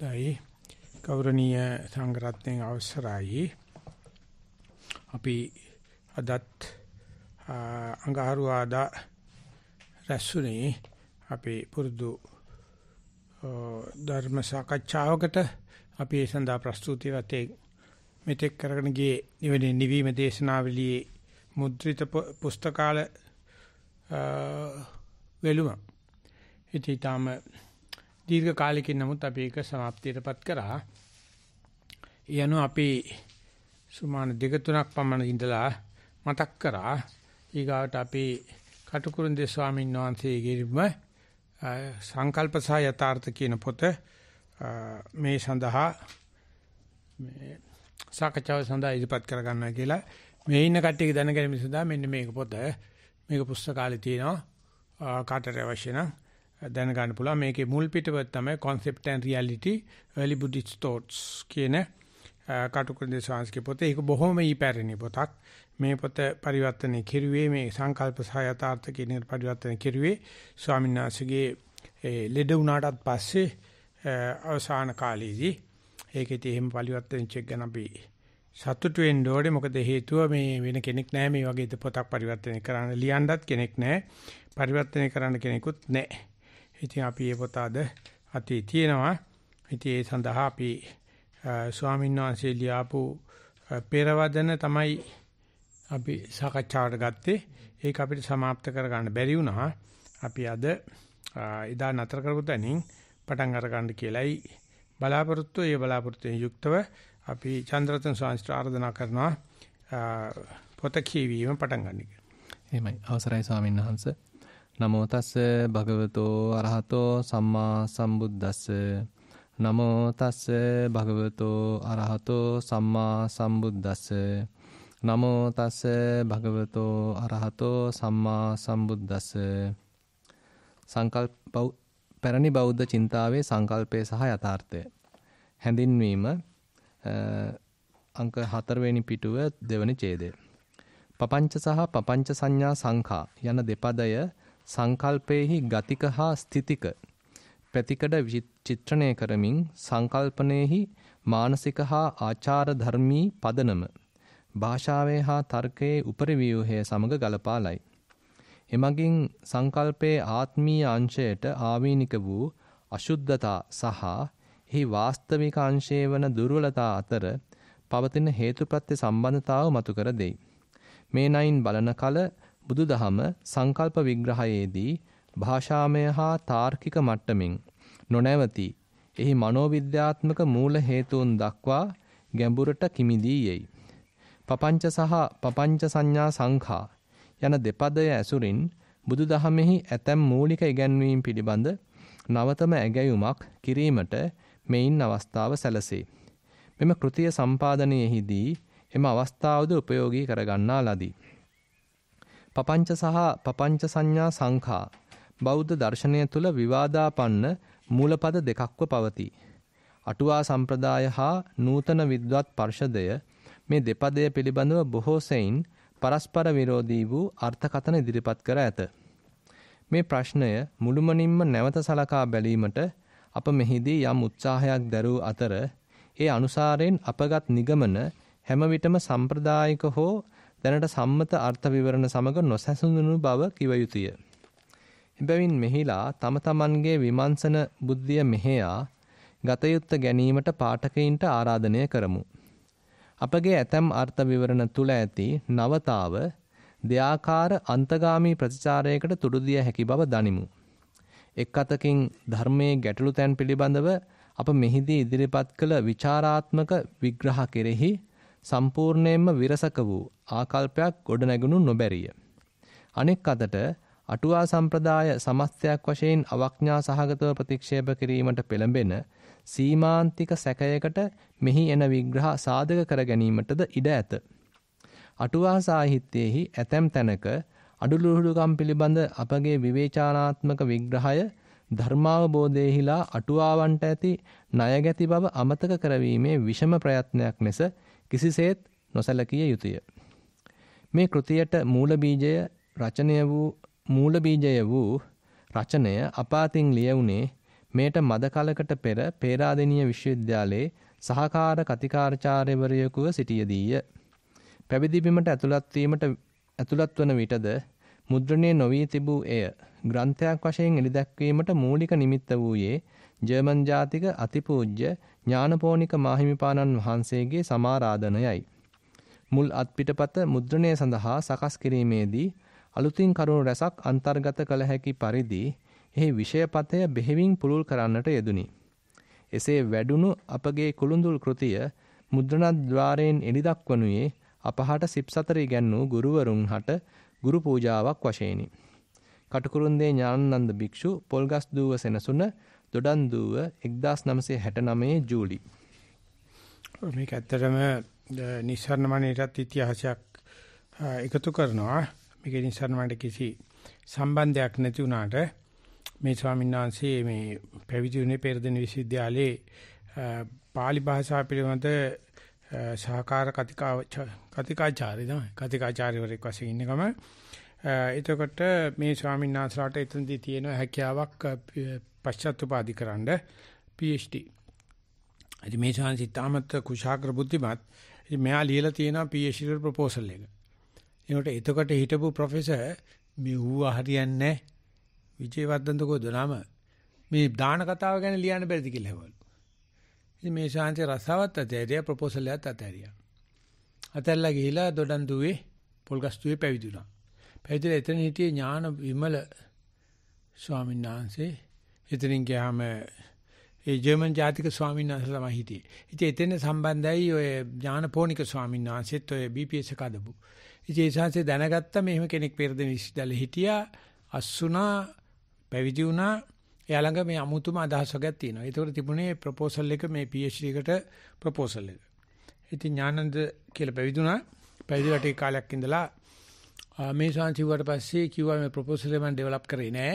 දැයි ගෞරවනීය සංග්‍රහණයෙන් අවසරයි අපි අදත් අඟහරුවාදා රැස්ුනේ අපේ පුරුදු ධර්ම සාකච්ඡාවකට අපි ඒ සඳහා ප්‍රස්තුති වතේ මෙතෙක් කරගෙන ගියේ නිවෙන නිවීම දේශනාවලියේ මුද්‍රිත පුස්තකාල වෙලුම ඉතින් තාම දීර්ඝ කාලෙකින් නමුත් අපි ඒක સમાප්තියටපත් කරා. ඒ අනුව අපි සුමාන දෙක තුනක් පමණ ඉඳලා මතක් කරා. ඊගාවට අපි කටුකුරුන්දේ ස්වාමීන් වහන්සේගේම සංකල්ප සහ යථාර්ථ කියන පොත මේ සඳහා මේ සාකච්ඡාව සඳහා ඉදපත් කරගන්නවා කියලා මේ ඉන්න කට්ටිය දැනගැනීම සඳහා මෙන්න මේක පොත මේක පුස්තකාලේ තියෙනවා කාටට අවශ්‍ය නම් දැන ගන්න පුළුවන් මේකේ මුල් පිටුව තමයි concept and reality early buddhist thoughts කියන කටුකුරුන්දේ ශාස්ත්‍රීය පොතේ ඒක බොහොම ඊපැරණි පොතක් මේ පොත පරිවර්තනය කෙරුවේ මේ සංකල්ප සහ යථාර්ථ කියන පරිවර්තනය කෙරුවේ ස්වාමීන් වහන්සේගේ ලෙඩ වුණාටත් පස්සේ අවසාන කාලයේදී ඒකේ තියෙන පරිවර්තන චෙක් ගැන අපි සතුටු වෙන්න ඕනේ මොකද හේතුව මේ වෙන කෙනෙක් නැහැ මේ වගේ පොතක් පරිවර්තනය කරන්න ලියන්නත් කෙනෙක් නැහැ පරිවර්තනය කරන්න කෙනෙකුත් නැහැ ඉතින් අපි මේ පොත අද අතේ තියෙනවා. ඉතින් ඒ සඳහා අපි ස්වාමීන් වහන්සේ ලියාපු පෙරවදන තමයි අපි සාකච්ඡාවට ගත්තේ. ඒක අපිට સમાપ્ત කරගන්න බැරි වුණා. අපි අද එදා නතර කරපු තැනින් පටන් අර ගන්න කියලයි බලාපොරොත්තු ඒ බලාපොරොත්තුෙන් යුක්තව අපි චන්ද්‍රතන් ස්වාමීන් ආරාධනා කරනවා පොත කියවීම පටන් ගන්න කියලා. එහෙමයි අවසරයි ස්වාමීන් වහන්සේ නමෝ තස්ස භගවතෝ අරහතෝ සම්මා සම්බුද්දස්ස නමෝ තස්ස භගවතෝ අරහතෝ සම්මා සම්බුද්දස්ස නමෝ තස්ස භගවතෝ අරහතෝ සම්මා සම්බුද්දස්ස සංකල්ප පැරණි බෞද්ධ චින්තාවේ සංකල්පය සහ යථාර්ථය හැඳින්වීම අංක 4 වෙනි පිටුව දෙවනි ඡේදය පපංච සහ පපංච සංඥා සංඛා යන දෙපදය සංකල්පයේහි ගතික හා ස්ථිතික පැතිකඩ චිත්‍රණය කරමින් සංකල්පනයේහි මානසික හා ආචාර ධර්මී පදනම භාෂාවේ හා තර්කයේ උපරිව්‍යූහය සමග ගලපාලයි. එමගින් සංකල්පයේ ආත්මීය අංශයට ආවේනික වූ අශුද්ධතා සහ එහි වාස්තවික අංශයේ වන දුර්වලතා අතර පවතින හේතුප්‍රත්‍ය සම්බන්ධතාව මතු කර දෙයි. මේ නයින් බලන කල බුදුදහම සංකල්ප විග්‍රහයේදී භාෂාමය හා තාර්කික මට්ටමින් නොනැවති එහි මනෝවිද්‍යාත්මක මූල හේතුන් දක්වා ගැඹුරට කිමිදී යයි. පපංච සහ පපංච සංඥා සංඛා යන දෙපදය ඇසුරින් බුදුදහමෙහි ඇතැම් මූලික ඉගැන්වීම් පිළිබඳ නවතම ඇගැයුමක් කිරීමට මෙයින් අවස්ථාව සැලසේ. මෙම කෘතිය සම්පාදනයෙහිදී එම අවස්ථාවද උපයෝගී කරගන්නා ලදී. පපංච සහ පපංච සංඥා සංඛා බෞද්ධ දර්ශනය තුළ විවාදාපන්න මූලපද දෙකක්ව පවතී. අටුවා සම්ප්‍රදාය හා නූතන විද්වත් පර්ෂදය මේ දෙපදය පිළිබඳව බොහෝ සෙයින් පරස්පර විරෝධී වූ අර්ථකථන ඉදිරිපත් කර ඇත. මේ ප්‍රශ්නය මුළුමනින්ම නැවත සලකා බැලීමට අප මෙහිදී යම් උත්සාහයක් දැරූ අතර ඒ අනුසාරයෙන් අපගත් නිගමන හැම විටම සම්ප්‍රදායික හෝ දැනට සම්මත අර්ථ විවරණ සමග නොසැසඳුණු බව කිව යුතුය. එබැවින් මෙහිලා තම තමන්ගේ විමර්ශන බුද්ධිය මෙහෙයා ගතයුත්ත ගැනීමට පාඨකයින්ට ආරාධනය කරමු. අපගේ ඇතම් අර්ථ විවරණ තුල ඇති නවතාව දෙයාකාර අන්තගාමී ප්‍රතිචාරයකට තුඩුදිය හැකි බව දනිමු. එක් අතකින් ධර්මයේ ගැටලු තැන් පිළිබඳව අප මෙහිදී ඉදිරිපත් කළ විචාරාත්මක විග්‍රහ කෙරෙහි සම්පූර්ණයෙන්ම විරසක වූ ආකල්පයක් ගොඩනැගුණු නොබැරිය. අනෙක් අතට අටුවා සම්ප්‍රදාය සමස්තයක් වශයෙන් අවඥා සහගතව ප්‍රතික්ෂේප කිරීමට පෙළඹෙන සීමාන්තික සැකයකට මෙහි එන විග්‍රහ සාධක කර ගැනීමටද ඉඩ ඇත. අටුවා සාහිත්‍යයෙහි ඇතැම් තැනක අඩුලුහුඩුකම් පිළිබඳ අපගේ විවේචනාත්මක විග්‍රහය ධර්මාවබෝධයෙහිලා අටුවාවන්ට ඇති ණයගැති බව අමතක කරවීමේ විෂම ප්‍රයත්නයක් ලෙස කිසිසේත් නොසැලකිය යුතුය. මේ කෘතියට මූල රචනය වූ මූල වූ රචනය අපාතින් ලියවුනේ මේට මද කලකට පෙර පේරාදෙණිය විශ්වවිද්‍යාලයේ සහකාර කතිකාචාර්යවරයෙකුව සිටියදීය. පැවිදි බිමට ඇතුළත් වීමට ඇතුළත් වන විටද මුද්‍රණය නොවී තිබූ එය ග්‍රන්ථයක් වශයෙන් එළිදැක්වීමට මූලික නිමිත්ත වූයේ ජර්මන් ජාතික අතිපූජ්‍ය ඥානපෝනික මාහිමිපාණන් වහන්සේගේ සමාරාධනයයි. මුල් අත්පිටපත මුද්‍රණය සඳහා සකස් කිරීමේදී අලුතින් කරුණු රැසක් අන්තර්ගත කළ හැකි පරිදි එහි විෂයපතය බෙහෙවින් පුළුල් කරන්නට යෙදුනි. එසේ වැඩුණු අපගේ කුළුඳුල් කෘතිය මුද්‍රණද්්වාරයෙන් එළිදක්වනුයේ අපහට සිප්සතර ඉගැන්වූ ගුරුවරුන් හට ගුරු පූජාවක් වශයෙනි. කටුකුරුන්දේ ඥානනන්ද භික්ෂු පොල්ගස් දූව සෙනසුන දොඩන්දුව 1969 ජූලි. මේක ඇත්තටම නිස්සාරණමණේටත් ඉතිහාසයක් එකතු කරනවා. මේකේ නිස්සාරණමණට කිසි සම්බන්ධයක් නැති වුණාට මේ ස්වාමීන් වහන්සේ මේ පැවිදි වුණේ පෙරදෙන විශ්වවිද්‍යාලයේ pāli භාෂාව පිළිබඳ සහකාර කතිකා කතිකාචාර්ය තමයි කතිකාචාර්යවරයෙක් වශයෙන් ඉන්නකම එතකොට මේ ස්වාමීන් වහන්සේලාට එතනදී තියෙන හැකියාවක් පශ්චාත්තුපාදීකරනද PhD. ඉතින් මේ ස්වාමීන් සිතාමත් කුශාග්‍ර බුද්ධිමත් ඉතින් මෙයා ලියලා තියෙනවා PhD ප්‍රොපෝසල් එක. ඒකට එතකොට හිටපු ප්‍රොෆෙසර් මෙව්ව හරියන්නේ නැහැ. විජේවර්ධන්ත ගොඩනම මේ දාන කතාව ගැන ලියන්න බැරිද කියලා හැවලු. ඉතින් මේ ශාන්ති රසවත් අධ්‍යයනය ප්‍රොපෝසල් එකත් අතහැරියා. අතහැරලා ගිහිලා දොඩන් දුවේ පොල්ගස්තුවේ පැවිදුණා. පැවිදිලා එතන හිටියේ ඥාන විමල ස්වාමීන් වහන්සේ. එතනින් ගියාම ඒ ජර්මන් ජාතික ස්වාමීන් වහන්සේ තමයි හිටියේ. ඉතින් එතන සම්බන්ධයි ඔය ඥානපෝනික ස්වාමීන් වහන්සේත් ඔය BPS එක අදපු. ඉතින් ඒ ශාන්සේ දැනගත්ත මෙහෙම කෙනෙක් පෙරදෙන විශ්වවිද්‍යාලේ හිටියා. අස්සුනා පැවිදි වුණා. එයා ළඟ මේ අමුතුම අදහස් වර්ගයක් තියෙනවා. ඒකට තිබුණේ ප්‍රොපෝසල් එක මේ PhD එකට ප්‍රොපෝසල් එක. ඉතින් ඥානන්ද කියලා පැවිදුණා. පැවිදිලා ටික කාලයක් ඉඳලා මේ ශාන්ති වුණාට පස්සේ කිව්වා මේ ප්‍රොපෝසල් එක මම ඩෙවලොප් කරේ නෑ.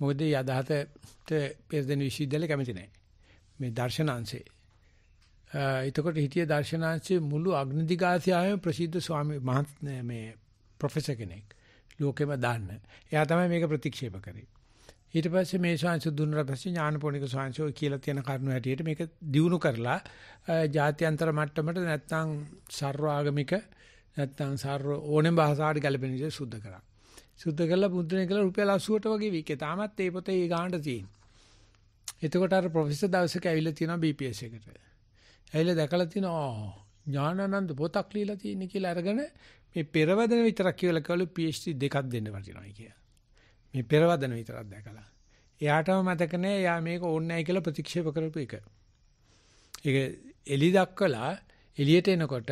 මොකද ඒ අදහතට පෙරදෙන විශ්වවිද්‍යාලේ කැමති නෑ. මේ දර්ශනාංශේ. එතකොට හිටිය දර්ශනාංශයේ මුළු අග්නිදිගාසියාවේ ප්‍රසිද්ධ ස්වාමී මහත් මේ ප්‍රොෆෙසර් කෙනෙක්. ලෝකෙම දාන්න. එයා තමයි මේක ප්‍රතික්ෂේප කරේ. ඊට පස්සේ මේ ශාංශු දුන්නා පස්සේ ඥානපෝණික ශාංශෝ කියලා තියෙන කරුණු හැටියට මේක දියුණු කරලා ජාත්‍යන්තර මට්ටමට නැත්නම් සර්වාගමික නැත්තම් සර්ව ඕනෙම භාෂාවට ගැලපෙන විදිහට සුද්ධ කරා. සුද්ධ කරලා මුද්‍රණය කළා රුපියල් 80ට වගේ විකේ. තාමත් ඒ පොතේ ඒ ගානට තියෙනවා. එතකොට අර ප්‍රොෆෙසර් දවසක ඇවිල්ලා තියෙනවා BPS එකට. ඇවිල්ලා දැකලා තියෙනවා ඥානানন্দ පොතක් ලියලා තියෙන කියලා අරගෙන මේ පෙරවදන විතරක් කියලා කළු PhD දෙකක් දෙන්න වටිනවායි කියලා. මේ පෙරවදන විතරක් දැකලා. එයාටම මතක නැහැ එයා මේක ඕනේ නැහැ කියලා ප්‍රතික්ෂේප කරපු එක. ඒක එලි දක්වලා එළියට එනකොට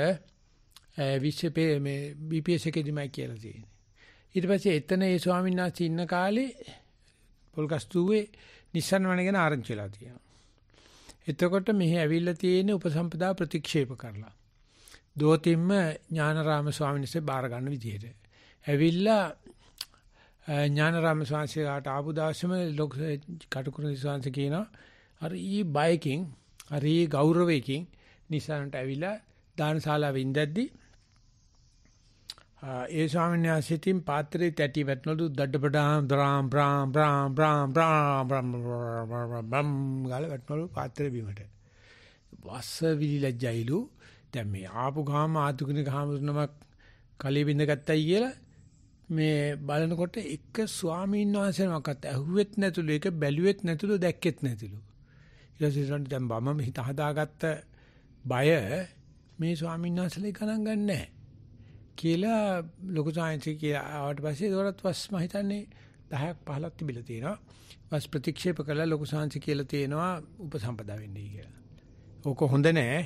විශ්වපේ මේ BPS එකේදීමයි කියලා තියෙන්නේ. ඊට පස්සේ එතන ඒ ස්වාමීන් වහන්සේ ඉන්න කාලේ පොල්ගස්තුවේ නිස්සන් වනගෙන ආරංචි වෙලා තියෙනවා. එතකොට මෙහි ඇවිල්ලා තියෙන උපසම්පදා ප්‍රතික්ෂේප කරලා. දෝතිම්ම ඥානරාම ස්වාමීන් වහන්සේ බාර ගන්න විදිහට. ඇවිල්ලා ඥානරාම ස්වාමීන්සේට ආපු දවසේම ලොක් කටුකුරු ස්වාමීන්සේ කියනවා හරි ඊ බයිකින් හරි ගෞරවයකින් නිසාරන්ට ඇවිල්ලා දානශාලාවෙ ඉඳද්දී ඒ ස්වාමීන් වහන්සේටින් පාත්‍රේ තැටි වැටනලු දඩබඩාම් දරාම් බ්‍රාම් බ්‍රාම් බ්‍රාම් බ්‍රාම් බ්‍රාම් බම් ගාල වැටනලු පාත්‍රේ බිමට. වස්ස විලිලජයිලු දැන් මේ ආපු ගාම ආතුගින ගාමතුනමක් කලී බින්දගත්තයි කියලා මේ බලනකොට එක ස්වාමීන් වහන්සේනමක්වත් ඇහුවෙත් නැතුළු එක බැලුවෙත් නැතුළු දැක්කෙත් නැතිළු ඊට පස්සේ දැන් බම හිත හදාගත්ත බය මේ ස්වාමීන් වහන්සේලා ගණන් ගන්නෑ කියලා ලොකු සාංශි කියලා ආවට පස්සේ ඒකටත් වස් මම හිතන්නේ 10ක් 15ක් තිබිලා තියෙනවා. වස් ප්‍රතික්ෂේප කළා ලොකු සාංශි කියලා තියෙනවා උපසම්පදා වෙන්නේ කියලා. ඕක හොඳ නෑ.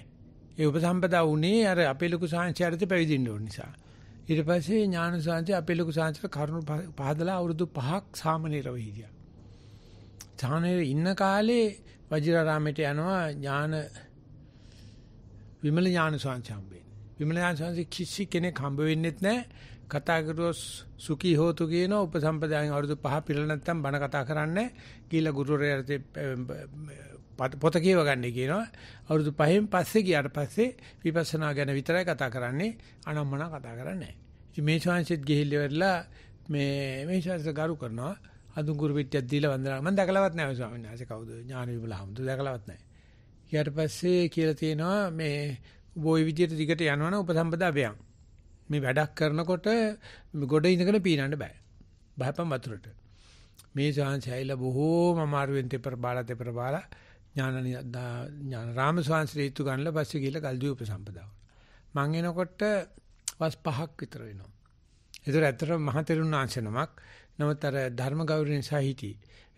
ඒ උපසම්පදා උනේ අර අපේ ලොකු සාංශි අරද පැවිදින්න ඕන නිසා. ඊට පස්සේ ඥාන සාංශි අපේ ලොකු සාංශිට කරුණු පහදලා අවුරුදු 5ක් සාමනීරව හිටියා. සාමනීර ඉන්න කාලේ වජිරාරාමයට යනවා ඥාන විමල ඥාන සාංශි හම්බේ. විමලයන් සංසි කිසි කෙනෙක් හම්බ වෙන්නෙත් නැහැ. කතා කරුවොත් සුඛී හෝතු කියන උපසම්පදායෙන් අවුරුදු පහ පිළ නැත්තම් බණ කතා කරන්නේ. ගිහිලා ගුරුවරයාට පොත කියව ගන්න කියනවා. අවුරුදු පහෙන් පස්සේ ගියාට පස්සේ විපස්සනා ගැන විතරයි කතා කරන්නේ. අනම්මන කතා කරන්නේ නැහැ. ඉතින් මේ ශාන්සිත් ගිහිල්ලා මේ මේ ශාන්සිත ගරු කරනවා. අඳුඟුරු පිටියක් දීලා වන්දනා මම දැකලවත් නැහැ ස්වාමීන් වහන්සේ කවුද ඥාන විමල හමුදු දැකලවත් නැහැ. ඊට පස්සේ කියලා තියෙනවා මේ ওই විදියට දිගට යනවනම් උපසම්පදා වේයන්. මේ වැඩක් කරනකොට ගොඩ ඉඳගෙන පීනන්න බෑ. බයපම් වතුරට. මේ ශාන්සයිල බොහෝම අමාරුවෙන් දෙපර බාලා දෙපර බාලා ඥාන ඥාන රාම ශාන්සී ඍතු ගන්නලා පස්සේ ගිහලා ගල්දුව උපසම්පදා වුණා. මං එනකොට වස් පහක් විතර වෙනවා. ඒතර ඇත්තටම මහ තෙරුණ ආංශනමක්. නමුත් අර ධර්ම ගෞරවයෙන් සාහිති.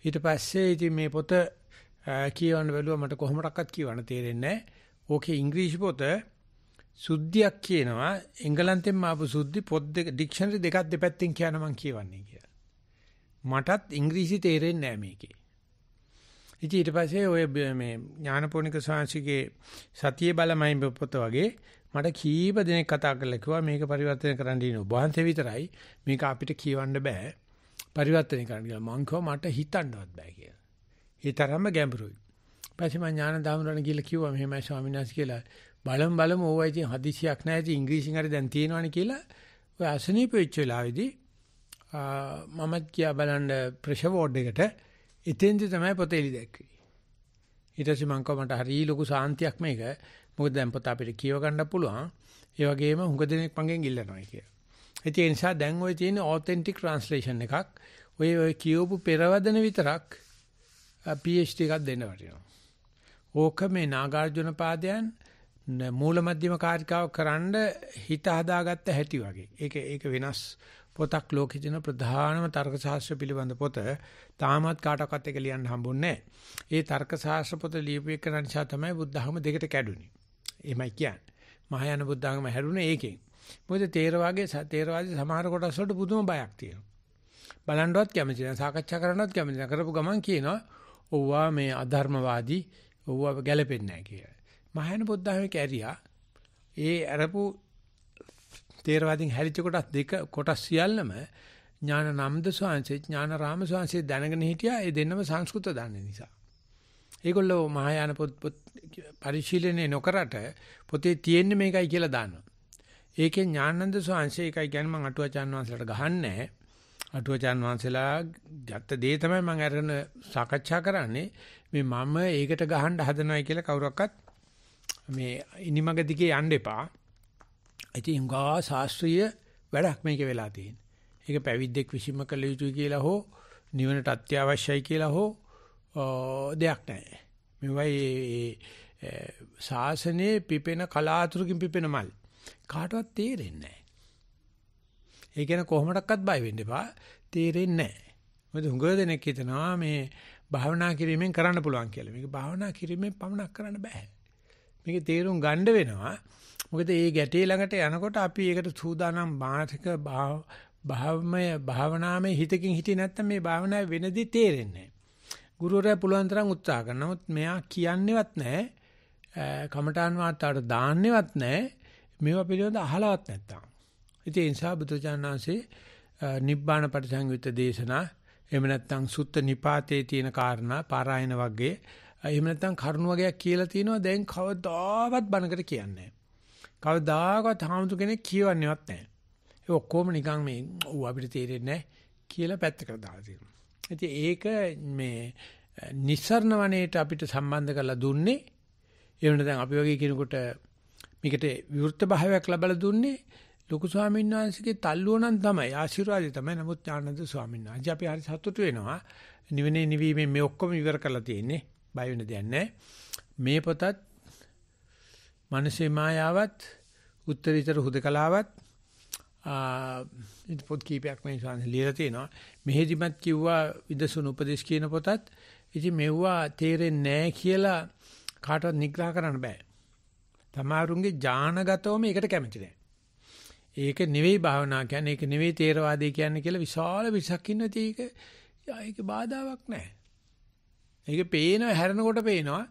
ඊට පස්සේ ඉතින් මේ පොත කියවන්න බැලුවා මට කොහොමඩක්වත් කියවන්න තේරෙන්නේ නැහැ. ඕකේ ඉංග්‍රීසි පොත සුද්ධියක් කියනවා එංගලන්තෙන් ආපු සුද්ධි පොත් දෙක ඩික්ෂනරි දෙකක් දෙපැත්තෙන් කියන මම කියවන්නේ කියලා. මටත් ඉංග්‍රීසි තේරෙන්නේ නැහැ මේකේ. ඉතින් ඊට පස්සේ ඔය මේ ඥානපෝනික සාංශිකේ සතියේ බලමයි පොත වගේ මට කීප දෙනෙක් කතා කරලා කිව්වා මේක පරිවර්තනය කරන්න දින ඔබවහන්සේ විතරයි මේක අපිට කියවන්න බෑ පරිවර්තනය කරන්න කියලා. මං කිව්වා මට හිතන්නවත් බෑ කියලා. ඒ තරම්ම ගැඹුරුයි. පස්සේ මම ඥාන දාමුරණ කියලා කිව්වා මෙහෙමයි ස්වාමීන් වහන්සේ කියලා. බලම් බලම් ඕවා ඉතින් හදිසියක් නැහැ ඉතින් ඉංග්‍රීසියෙන් හරි දැන් තියෙනවනේ කියලා. ඔය අසනීප වෙච්ච වෙලාවේදී මමත් ගියා බලන්න ප්‍රෙෂර් වෝඩ් එකට. එතෙන්දි තමයි පොත එලි දැක්කේ. ඊට පස්සේ මං කව මට හරි ලොකු සාන්තියක් මේක. මොකද දැන් පොත අපිට කියව ගන්න පුළුවන්. ඒ වගේම හුඟ දෙනෙක් මගෙන් ඉල්ලනවා කියලා. ඒ නිසා දැන් ওই තියෙන authentic translation එකක් ඔය ඔය කියවපු පෙරවදන විතරක් PhD එකක් දෙන්න වටිනවා. ඕක මේ නාගාර්ජුන පාදයන් මූල මධ්‍යම කාර්ිකාව කරන්න හිත හදාගත්ත හැටි වගේ. ඒක ඒක වෙනස් පොතක් ලෝකේ තියෙන ප්‍රධානම තර්ක ශාස්ත්‍ර පිළිබඳ පොත තාමත් කාටවත් එක ලියන්න හම්බුන්නේ ඒ තර්ක ශාස්ත්‍ර පොත ලියපු එක නිසා තමයි බුද්ධහම දෙකට කැඩුනේ. එහෙමයි කියන්නේ. මහායාන බුද්ධාගම හැරුණේ ඒකෙන්. මොකද තේරවාගේ තේරවාදී සමහර කොටස් වලට පුදුම බයක් තියෙනවා. බලන්නවත් කැමති නැහැ සාකච්ඡා කරන්නවත් කැමති නැහැ කරපු ගමන් කියනවා ඔව්වා මේ අධර්මවාදී ඕවා ගැලපෙන්නේ නැහැ කියලා. මහායාන බෞද්ධ ආගමේ කැරියා ඒ අරපු තේරවාදීන් හැරිච්ච කොටස් දෙක කොටස් සියල්ලම ඥානানন্দ ස්වාමීන් ඥානරාම ස්වාමීන් දැනගෙන හිටියා ඒ දෙන්නම සංස්කෘත දන්න නිසා. ඒගොල්ලෝ මහායාන පොත් පරිශීලනය නොකරට පොතේ තියෙන්නේ මේකයි කියලා දානවා. ඒකේ ඥානানন্দ ස්වාමීන් එකයි කියන්නේ මම අටුවාචාන් වහන්සේලාට ගහන්නේ නැහැ. අටුවචාන් වහන්සේලා ගත්ත දේ තමයි මම අරගෙන සාකච්ඡා කරන්නේ මේ මම ඒකට ගහන්න හදනවයි කියලා කවුරක්වත් මේ ඉනිමග දිගේ යන්න එපා. ඉතින් හුඟා ශාස්ත්‍රීය වැඩක් මේක වෙලා තියෙන්නේ. ඒක පැවිද්දෙක් විසීම කළ යුතුයි කියලා හෝ නිවනට අත්‍යවශ්‍යයි කියලා හෝ දෙයක් නැහැ. මෙවයි ශාසනයේ පිපෙන කලාතුරකින් පිපෙන මල් කාටවත් තේරෙන්නේ නැහැ. ඒ කියන කොහොමඩක්වත් බය වෙන්න එපා. තේරෙන්නේ නැහැ. මොකද හුඟ දෙනෙක් හිතනවා මේ භාවනා කිරීමෙන් කරන්න පුළුවන් කියලා. මේක භාවනා කිරීමෙන් පමණක් කරන්න බෑ. මේක තේරුම් ගන්න වෙනවා. මොකද මේ ගැටේ ළඟට යනකොට අපි ඒකට සූදානම් මානසික භාවමය භාවනාවේ හිතකින් හිටියේ නැත්නම් මේ භාවනාව වෙනදී තේරෙන්නේ නැහැ. ගුරුවරයා පුළුවන් තරම් උත්සාහ කරන නමුත් මෙයා කියන්නේවත් නැහැ. කමඨාන් වාතාවට දාන්නේවත් නැහැ. මේවා පිළිබඳව අහලවත් නැත්තම්. ඉතින් ඒ නිසා බුදුචානන්සේ නිබ්බාන පටිසංයුත්ත දේශනා එහෙම නැත්නම් සුත්ත නිපාතේ තියෙන කාරණා පාරායන වගේ එහෙම නැත්නම් කරුණු වගේක් කියලා තිනවා දැන් කවදාවත් බණකට කියන්නේ කවදාකවත් හාමුදුර කෙනෙක් කියවන්නේවත් නැහැ. ඒ ඔක්කොම නිකන් මේ ඌ අපිට තේරෙන්නේ නැහැ කියලා පැත්තකට දාලා තියෙනවා. ඉතින් ඒක මේ නිස්සරණ වනයේට අපිට සම්බන්ධ කරලා දුන්නේ ඒ වෙන දැන් අපි වගේ කෙනෙකුට මේකට විවෘත භාවයක් ලැබලා දුන්නේ ලොකු ස්වාමීන් වහන්සේගේ තල්ලුව නම් තමයි ආශිර්වාදය තමයි. නමුත් ආනන්ද ස්වාමීන් වහන්සේ අපි හරි සතුටු වෙනවා. නිවනේ නිවීමෙන් මේ ඔක්කොම ඉවර කරලා තියෙන්නේ. බය වෙන දෙයක් නැහැ. මේ පොතත් මිනිස්සේ මායාවත් උත්තරීතර හුදකලාවත් ආ පොත් කීපයක් මේ ස්වාමීන් ලියලා තිනවා. මෙහෙදිමත් කිව්වා විදසුණු උපදේශ කියන පොතත්. ඉතින් මෙව්වා තේරෙන්නේ නැහැ කියලා කාටවත් නිග්‍රහ කරන්න බෑ. තමාරුන්ගේ ඥානගතවම ඒකට කැමති නැහැ. ඒක නෙවෙයි භාවනා කියන්නේ ඒක නෙවෙයි තේරවාදය කියන්නේ කියලා විශාල විසක් ඉන්න තීක ඒක බාධාවක් නැහැ. ඒක පේනව හැරෙනකොට පේනවා.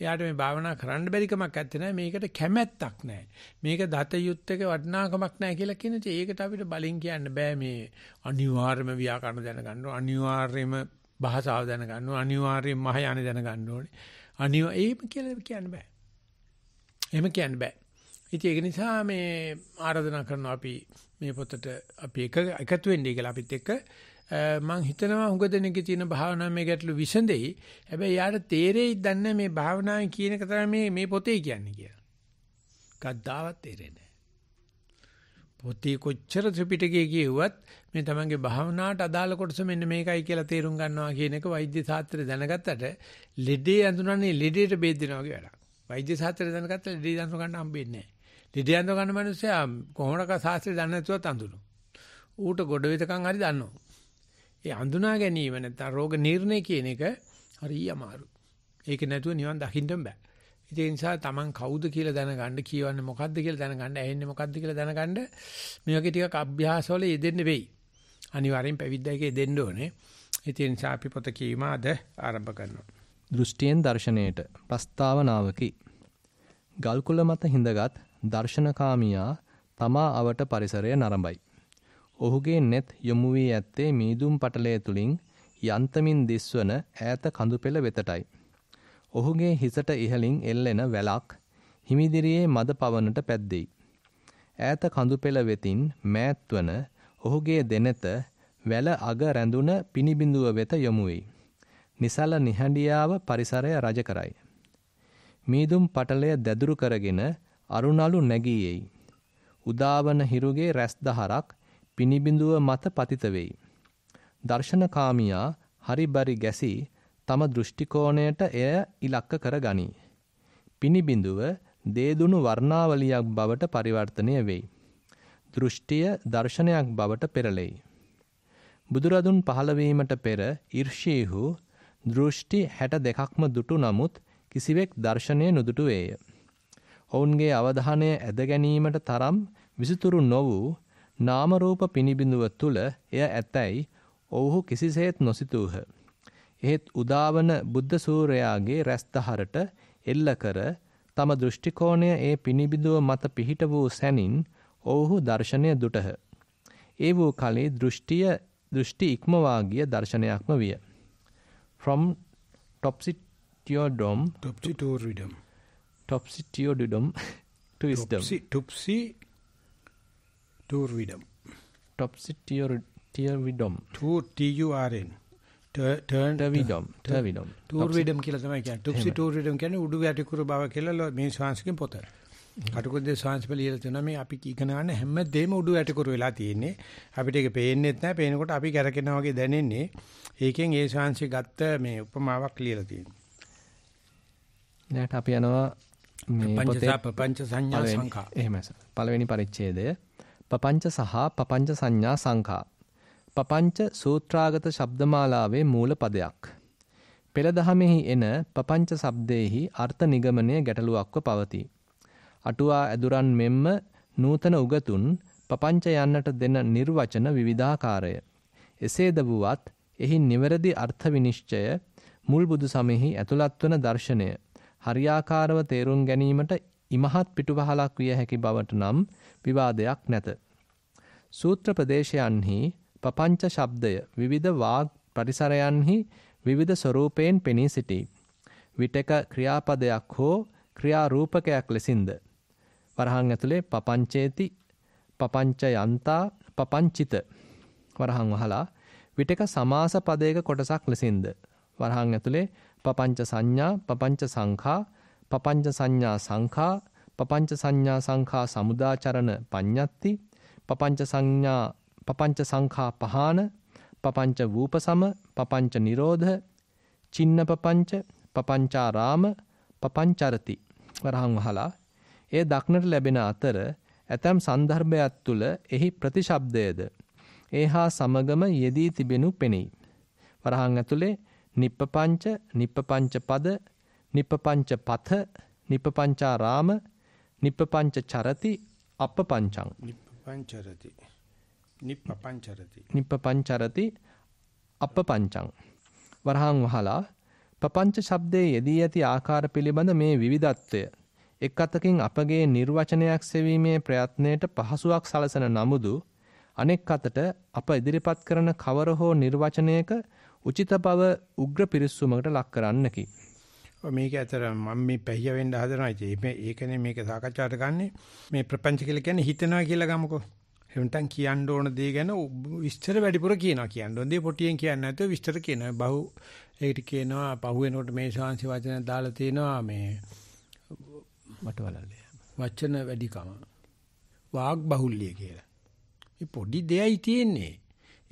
එයාට මේ භාවනා කරන්න බැරි කමක් ඇත්තේ නැහැ. මේකට කැමැත්තක් නැහැ. මේක දත යුත්තක වටිනාකමක් නැහැ කියලා කියන ඉතින් ඒකට අපිට බලින් කියන්න බෑ මේ අනිවාර්යම ව්‍යාකරණ දැනගන්න ඕන. අනිවාර්යම භාෂාව දැනගන්න ඕන. අනිවාර්යම මහායාන දැනගන්න ඕනේ. අනිවා එහෙම කියලා කියන්න බෑ. එහෙම කියන්න බෑ. ඉතින් ඒක නිසා මේ ආරාධනා කරනවා අපි මේ පොතට අපි එක එකතු වෙන්නේ කියලා අපිත් එක්ක මම හිතනවා හුඟ දෙනෙක්ගේ තියෙන භාවනාව මේ ගැටලු විසඳෙයි. හැබැයි යාට තේරෙයි දන්නේ මේ භාවනාවේ කියන එක තමයි මේ මේ පොතේ කියන්නේ කියලා. කද්දාවත් තේරෙන්නේ පොතේ කොච්චර ත්‍රිපිටකයේ කියෙව්වත් මේ තමන්ගේ භාවනාවට අදාළ කොටස මෙන්න මේකයි කියලා තේරුම් ගන්නවා කියන එක වෛද්‍ය ශාස්ත්‍රය දැනගත්තට ලෙඩේ අඳුනන්නේ ලෙඩේට බෙහෙත් දෙනවා වගේ වැඩක්. වෛද්‍ය ශාස්ත්‍රය දැනගත්තට ලෙඩේ අඳුන ගන්න හම්බෙන්නේ නැහැ. ලිඩියන්ව ගන්න මිනිස්සයා කොහොමඩක සාස්ත්‍රය දන්නේ නැතුවත් අඳුනවා. ඌට ගොඩ වෙතකන් හරි දන්නවා. ඒ අඳුනා ගැනීම නැත්නම් රෝග නිర్ణය කියන එක හරි අමාරුයි. ඒක නැතුව නිවන් දකින්න බෑ. ඒ නිසා Taman කවුද කියලා දැනගන්න, කියවන්නේ මොකද්ද කියලා දැනගන්න, ඇහෙන්නේ මොකද්ද කියලා දැනගන්න මේ වගේ ටිකක් අභ්‍යාසවල යෙදෙන්න වෙයි. අනිවාර්යෙන් පැවිද්දයිකේ දෙන්න ඕනේ. ඒ නිසා අපි පොත කියීම අද ආරම්භ කරනවා. දෘෂ්ටියෙන් දර්ශණයට ප්‍රස්තාවනාවකි. ගල්කුල මත හිඳගත් දර්ශනකාමියා තමා අවට පරිසරය නරඹයි. ඔහුගේ net යොමු වී ඇත්තේ මීදුම් පටලය තුලින් යන්තමින් දිස්වන ඈත කඳු පෙළ වෙතටයි. ඔහුගේ හිසට ඉහළින් එල්ලෙන වැලක් හිමිදිරියේ මද පවනට පැද්දෙයි. ඈත කඳු පෙළ වෙතින් මෑත්වන ඔහුගේ දෙනත වැල අග රැඳුන පිනිබිඳුව වෙත යොමු වෙයි. නිසල නිහඬියාව පරිසරය රජ කරයි. මීදුම් පටලය දැදුරු කරගෙන අරුණලු නැගී එයි. උදාවන හිරුගේ රැස් දහරක් පිනිබිඳුව මත පතිත වෙයි. දර්ශනකාමියා හරිබරි ගැසී තම දෘෂ්ටි කෝණයට එය ඉලක්ක කරගනී. පිනිබිඳුව දේදුණු වර්ණාවලියක් බවට පරිවර්තනය වෙයි. දෘෂ්ටිය දර්ශනයක් බවට පෙරලෙයි. බුදුරදුන් පහළවීමට පෙර ඉර්ෂීහු දෘෂ්ටි හැට දෙකක්ම දුටු නමුත් කිසිවෙක් දර්ශනය නොදුටු වේය. ඔවුන්ගේ අවධානය ඇද ගැනීමට තරම් විසිතුරු නො වූ නාම රූප පිනිබිඳුව තුල එය ඇතැයි ඔවුහු කිසිසේත් නොසිතූහ. එහෙත් උදාවන බුද්ධ සූර්යාගේ රැස්තහරට එල්ල කර තම දෘෂ්ටි කෝණය ඒ පිනිබිඳුව මත පිහිට වූ සැනින් ඔවුහු දර්ශනය දුටහ. ඒ වූ කලී දෘෂ්ටිය දෘෂ්ටි ඉක්මවා ගිය දර්ශනයක්ම විය. from topsy-turvydom topsy-turvydom topsy turvydom to wisdom. Topsy, topsy turvydom. Topsy turvydom. Tur T U R N. turn turvidom turvidom turvidom කියලා තමයි කියන්නේ. topsy turvidom කියන්නේ උඩු යටිකුරු බව කියලා මේ ශාංශකෙන් පොත. කටුකුද්දේ ශාංශ පිළියෙල තියෙනවා මේ අපි ඉගෙන ගන්න හැම දෙම උඩු යටිකුරු වෙලා තියෙන්නේ. අපිට ඒක පේන්නෙත් නැහැ. පේනකොට අපි කැරකෙනා වගේ දැනෙන්නේ. ඒකෙන් ඒ ශාංශي ගත්ත මේ උපමාවක් ලියලා තියෙනවා. දැන් අපි යනවා මේ පොතේ පපංච සංඥා සංඛා. එහෙමයි සර්. පළවෙනි පරිච්ඡේදය පපංච සහ පපංච සංඥා සංඛා. පපංච සූත්‍රාගත ශබ්දමාලාවේ මූල පදයක්. පෙළ දහමෙහි එන පපංච ශබ්දයේහි අර්ථ නිගමනය ගැටලුවක්ව පවතී. අටුවා ඇදුරන් මෙන්ම නූතන උගතුන් පපංච යන්නට දෙන නිර්වචන විවිධාකාරය. එසේද වුවත් එහි නිවැරදි අර්ථ විනිශ්චය මුල් බුදු සමෙහි ඇතුළත් වන දර්ශනය හරියාකාරව තේරුම් ගැනීමට ඉමහත් පිටුවහලක් විය හැකි බවට නම් විවාදයක් නැත. සූත්‍ර ප්‍රදේශයන්හි පපංච ශබ්දය විවිධ වාග් පරිසරයන්හි විවිධ ස්වරූපයෙන් පෙනී සිටී. විටක ක්‍රියාපදයක් හෝ ක්‍රියාරූපකයක් ලෙසින්ද. වරහන් ඇතුලේ පපංචේති පපංච යන්තා පපංචිත වරහන් වහලා විටක සමාස පදයක කොටසක් ලෙසින්ද. වරහන් ඇතුලේ පపంచ සංඥා පపంచ සංඛා පపంచ සංඥා සංඛා පపంచ සංඥා සංඛා සමුදාචරණ පඤ්ඤත්ති පపంచ සංඥා පపంచ සංඛා පහාන පపంచ වූපසම පపంచ නිරෝධ චින්න පపంచ පపంచාරාම පపంචරති වරහන් වහලා එය දක්නට ලැබෙන අතර ඇතැම් සන්දර්භයක් තුළ එහි ප්‍රතිශබ්දයද ඒහා සමගම යෙදී තිබෙනු පෙනෙයි. වරහන් ඇතුලේ නිප්පපංච නිප්පපංච පද නිප්පපංච පත නිප්පපංචාරාම නිප්පපංච චරති අපපංචං නිප්පපංචරති නිප්පපංචරති නිප්පපංචරති අපපංචං වරහන් වහලා පපංච ශබ්දයේ යෙදී ඇති ආකාර පිළිබඳ මේ විවිධත්වය එක් අතකින් අපගේ නිර්වචනයක් සෙවීමේ ප්‍රයත්නයට පහසුවක් සලසන නමුදු අනෙක් අතට අප ඉදිරිපත් කරන කවර හෝ නිර්වචනයක උචිත බව උග්‍ර පිරිස්සුමකට ලක් කරන්නකි. මේක ඇතර මම මේ පැහිය වෙන්න හදනවා මේ ඒකනේ මේක සාකච්ඡාට ගන්නෙ මේ ප්‍රපංච කියලා කියන්නේ හිතනවා කියලා ගමුකෝ. එහෙනම් කියන්න ඕන දේ ගැන විස්තර වැඩිපුර කියනවා කියන්න ඕන දේ පොටියෙන් කියන්නේ නැතුව විස්තර කියනවා. බහු ඒකට කියනවා පහුවෙනකොට මේ ශාන්සි වචන දාලා තිනවා මේ වටවලල්ලේ. වචන වැඩිකම. වාග් බහුල්ලිය කියලා. මේ පොඩි දෙයයි තියෙන්නේ.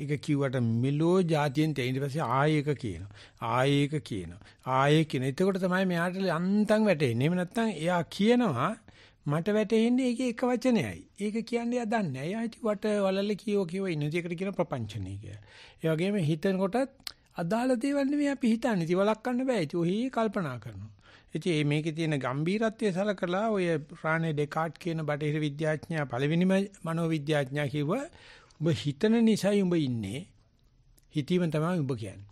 ඒක කිව්වට මෙලෝ જાතියෙන් තේ ඊට පස්සේ ආයෙක කියනවා ආයෙක කියනවා ආයෙ කියන. එතකොට තමයි මෙයාට අන්තම් වැටෙන්නේ. එහෙම නැත්නම් එයා කියනවා මට වැටෙන්නේ ඒකේ එක වචනයයි. ඒක කියන්නේ එයා දන්නේ නැහැ. එයා හිත වට වලල කියෝ කියෝ ඉන්නදීකට කියන ප්‍රපංචනය කියලා. ඒ වගේම හිතනකොටත් අදාළ දේවල් නෙමෙයි අපි හිතන්නේ. ඉතින් වළක්වන්න බෑ. ඉතින් ඔහි කල්පනා කරනවා. ඉතින් මේකේ තියෙන ගැඹීරත්වය සලකලා ඔය රානේ ඩෙකාට් කියන බටහිර විද්‍යාඥයා පළවෙනිම මනෝවිද්‍යාඥයා කිව්වා උඹ හිතන නිසායි උඹ ඉන්නේ. හිතීම තමයි උඹ කියන්නේ.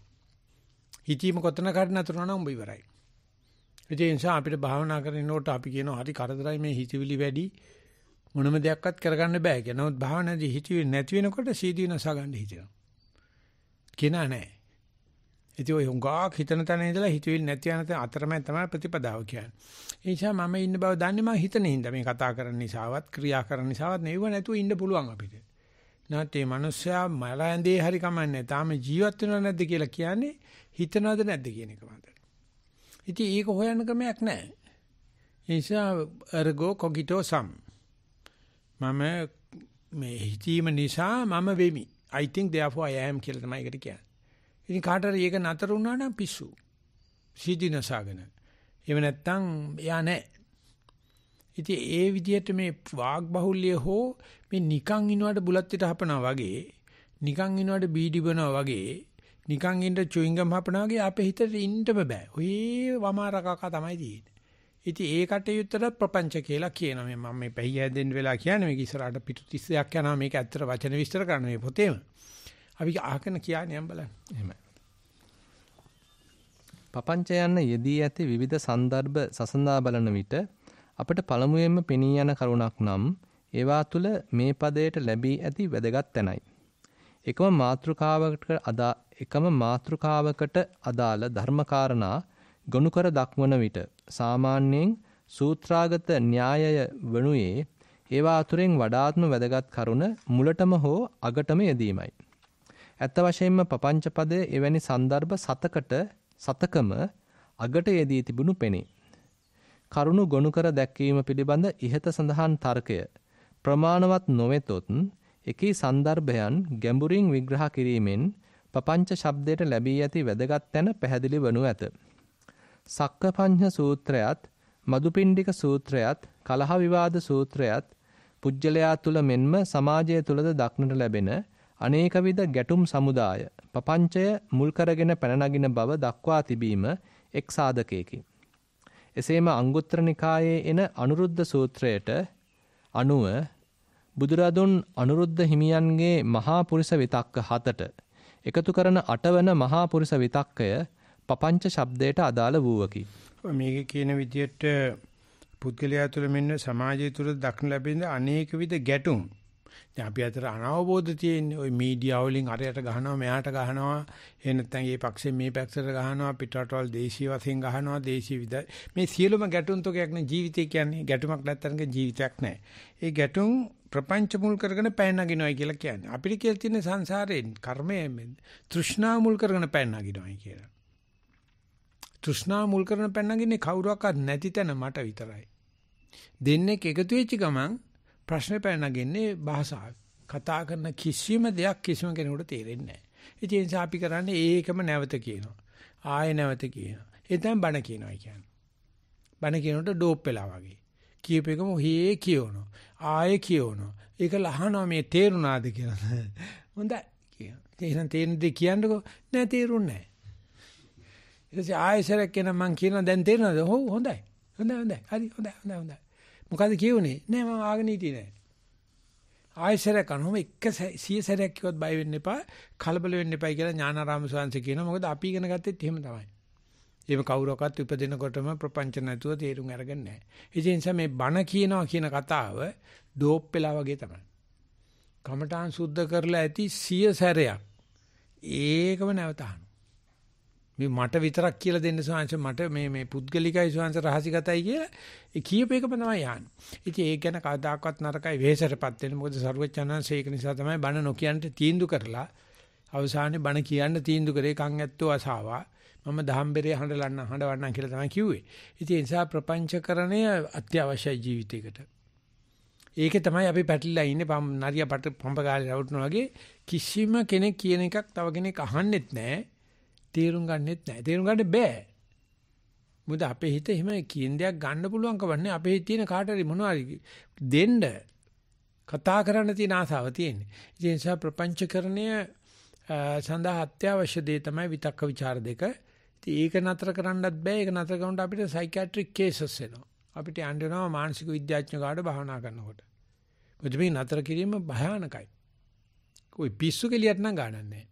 හිතීම කොතන කාට නතරුණා නම් උඹ ඉවරයි. ඒ නිසා අපිට භාවනා කරනකොට අපි කියනවා හරි කරදරයි මේ හිතවිලි වැඩි මොනම දෙයක්වත් කරගන්න බෑ කියලා. නමුත් භාවනාදී හිතවිලි නැති වෙනකොට සීදී නසා ගන්න හිතෙනවා. කෙනා නැහැ. ඉතින් ඔය හුඟක් හිතන තැන ඉඳලා හිතවිලි නැති යන තැන අතරමැද තමයි ප්‍රතිපදාව කියන්නේ. ඒ නිසා මම ඉන්න බව දන්නේ මම හිතන හින්දා මේ කතා කරන නිසාවත් ක්‍රියා කරන නිසාවත් නෙවෙයි නැතුව ඉන්න පුළුවන් අපිට. නැත්නම් මේ මිනිස්සයා මල ඇඳේ හරි කමන්නේ තාම ජීවත් වෙනව නැද්ද කියලා කියන්නේ හිතනවද නැද්ද කියන එක මත. ඉතින් ඒක හොයන්න ක්‍රමයක් නැහැ. ඒ නිසා ergo cogito sum. මම මේ හිතීම නිසා මම වෙමි. I think therefore I am කියලා තමයි ඒකට කියන්නේ. ඉතින් කාට හරි ඒක නතර වුණා නම් පිස්සු. සීදීනසාගෙන. එහෙම නැත්නම් එයා නැහැ. ඉතින් ඒ විදිහට මේ වාග් බහුල්‍ය හෝ මේ නිකන් ඉනවට බුලත් පිට හපනවා වගේ නිකන් ඉනවට බීඩි බනවා වගේ නිකන් ඉන්න චුයින්ගම් හපනවා වගේ අපේ හිතට ඉන්නම බෑ. ඔය වමාරකක තමයි තියෙන්නේ. ඉතින් ඒ කටයුත්තට ප්‍රපංච කියලා කියනවා. මේ මම මේ පැය හැදෙන්න වෙලා කියන්නේ මේක ඉස්සරහට පිටු 30ක් යනවා. මේක ඇත්තට වචන විස්තර කරන්න මේ පොතේම. අපි අහගෙන කියන්නේ යම් බලන්න. එහෙමයි. පපංච යන්න යෙදී ඇති විවිධ සන්දර්භ සසඳා බලන විට අපට පළමුවෙන්ම පෙනී යන කරුණක් නම් ඒවා තුළ මේ පදයට ලැබී ඇති වැදගත් තැනයි. එකම මාතෘකාවකට අදා එකම මාතෘකාවකට අදාළ ධර්මකාරණා ගොනු කර දක්වන විට සාමාන්‍යයෙන් සූත්‍රාගත න්‍යායය වනුයේ ඒවා අතුරෙන් වඩාත්ම වැදගත් කරුණ මුලටම හෝ අගටම යෙදීමයි. ඇත්ත වශයෙන්ම පපංච පදයේ එවැනි સંદર્ભ සතකට සතකම අගට යෙදී තිබුණු පෙනේ. කරුණු ගොනු කර දැක්වීම පිළිබඳ ඉහත සඳහන් තර්කය ප්‍රමාණවත් නොවෙතොත් එකී සන්දර්භයන් ගැඹුරින් විග්‍රහ කිරීමෙන් පපංච ශබ්දයට ලැබී ඇති වැදගත් තැන පැහැදිලි වනු ඇත. සක්කපඤ්ඤ සූත්‍රයත් මදුපිණ්ඩික සූත්‍රයත් කලහ විවාද සූත්‍රයත් පුජ්‍යලයා තුල මෙන්ම සමාජය තුලද දක්නට ලැබෙන අනේකවිධ ගැටුම් සමුදාය පපංචය මුල් කරගෙන පැන බව දක්වා තිබීම එක් සාධකයකි. එසේම අංගුත්තර නිකායේ එන අනුරුද්ධ සූත්‍රයට අනුව බුදුරදුන් අනුරුද්ධ හිමියන්ගේ මහා පුරිස විතක්ක හතට එකතු කරන අටවන මහා පුරිස විතක්කය පපංච ශබ්දයට අදාළ වූවකි. මේක කියන විදිහට පුද්ගලයා තුළ මෙන්න සමාජය තුළ දක්න ලැබෙන අනේක විද ගැටුම් දැන් අපි අතර අනවබෝධ තියෙන්නේ. ওই මීඩියා වලින් අරයට ගහනවා, මෙයාට ගහනවා. එහෙ නැත්නම් මේ පැක්ෂේ මේ පැක්ෂට ගහනවා, පිටරටවල් දේශීය වශයෙන් ගහනවා, දේශීය විද. මේ සියලුම ගැටුම් තොගයක් නේ ජීවිතය කියන්නේ. ගැටුමක් නැත්නම් ජීවිතයක් නැහැ. ඒ ගැටුම් ප්‍රපංච මුල් කරගෙන පෑන් නගිනවයි කියලා කියන්නේ. අපිට කියලා තියෙන සංසාරේ කර්මය තෘෂ්ණා මුල් කරගෙන පෑන් නගිනවයි කියලා. තෘෂ්ණා මුල් කරන පැන නගින්නේ කවුරක්වත් නැති තැන මට විතරයි. දෙන්නෙක් එකතු වෙච්ච ගමන් ප්‍රශ්නේ පැන නගින්නේ භාෂාව. කතා කරන කිසිම දෙයක් කිසිම කෙනෙකුට තේරෙන්නේ නැහැ. ඒ නිසා අපි කරන්නේ ඒකම නැවත කියනවා. ආයෙ නැවත කියනවා. ඒ තමයි බණ කියනවා කියන්නේ. බණ කියනකොට ඩෝප් වෙලා වගේ. කියප එකම හේ කියවනවා. ආයෙ කියවනවා. ඒක ලහනවා මේ තේරුණාද කියලා. හොඳයි කියනවා. එහෙනම් තේරෙන දේ කියන්නකෝ. නෑ තේරුන්නේ නෑ. ඊට පස්සේ ආයෙ සරක් කියන මං කියනවා දැන් තේරෙනවද? ඔව් හොඳයි. හොඳයි හොඳයි. හරි හොඳයි හොඳයි හොඳයි. මොකද කියුනේ? නෑ මම ආගනීතිය නෑ. ආයසරයක් අනුම එක සිය සැරයක් කිව්වත් බය වෙන්න එපා කලබල වෙන්න එපයි කියලා ඥානාරාම සෝංශ කියනවා. මොකද අපි ඉගෙන ගත්තෙත් එහෙම තමයි. එහෙම කවුරක්වත් උපදිනකොටම ප්‍රපංච නැතුව තේරුම් අරගන්නේ නැහැ. ඒ නිසා මේ බණ කියනවා කියන කතාව ඩෝප් වෙලා වගේ තමයි. කමඨාන් සුද්ධ කරලා ඇති සිය සැරයක් ඒකම නැවතහන. මේ මට විතරක් කියලා දෙන්න සාංශ මට මේ මේ පුද්ගලිකයි සාංශ රහසිගතයි කියලා ඒ කියපේකම තමයි යන්නේ. ඉතින් ඒක ගැන කවදාකවත් නරකයි වෙහෙසටපත් වෙන මොකද සරුවචනංශ ඒක නිසා තමයි බණ නොකියන්නට තීන්දුව කරලා අවසානයේ බණ කියන්න තීන්දුව කරේ කන් ඇත්තෝ අසාවා. මම දහම්බෙරේ හඬලන්න හඬවන්නම් කියලා තමයි කිව්වේ. ඉතින් ඒ නිසා ප්‍රපංචකරණය අත්‍යවශ්‍යයි ජීවිතයකට. ඒක තමයි අපි පැටලිලා ඉන්නේ පම් නරියා පට පම්ප ගාලේ රවුටන වගේ කිසිම කෙනෙක් කියන එකක් තව කෙනෙක් අහන්නෙත් නැහැ. තේරුම් ගන්නෙත් නැහැ. තේරුම් ගන්න බෑ. මොකද අපේ හිත එහෙම කියන දෙයක් ගන්න පුළුවන් කවන්නේ අපේ හිතේ තියෙන කාට හරි මොනවා හරි දෙන්න කතා කරන්න තියෙන ආසාව තියෙන්නේ. ඒ නිසා ප්‍රපංචකරණය සඳහා අත්‍යවශ්‍ය දේ තමයි විතක්ක ਵਿਚාර දෙක. ඉතින් ඒක නතර කරන්නත් බෑ. ඒක නතර කරනකොට අපිට සයිකියාට්‍රික් කේසස් එනවා. අපිට යන්න වෙනවා මානසික විද්‍යාඥ කාට භාවනා කරනකොට. මොකද මේ නතර කිරීම භයානකයි. કોઈ පිස්සු කෙලියට නම් ගානක් නැහැ.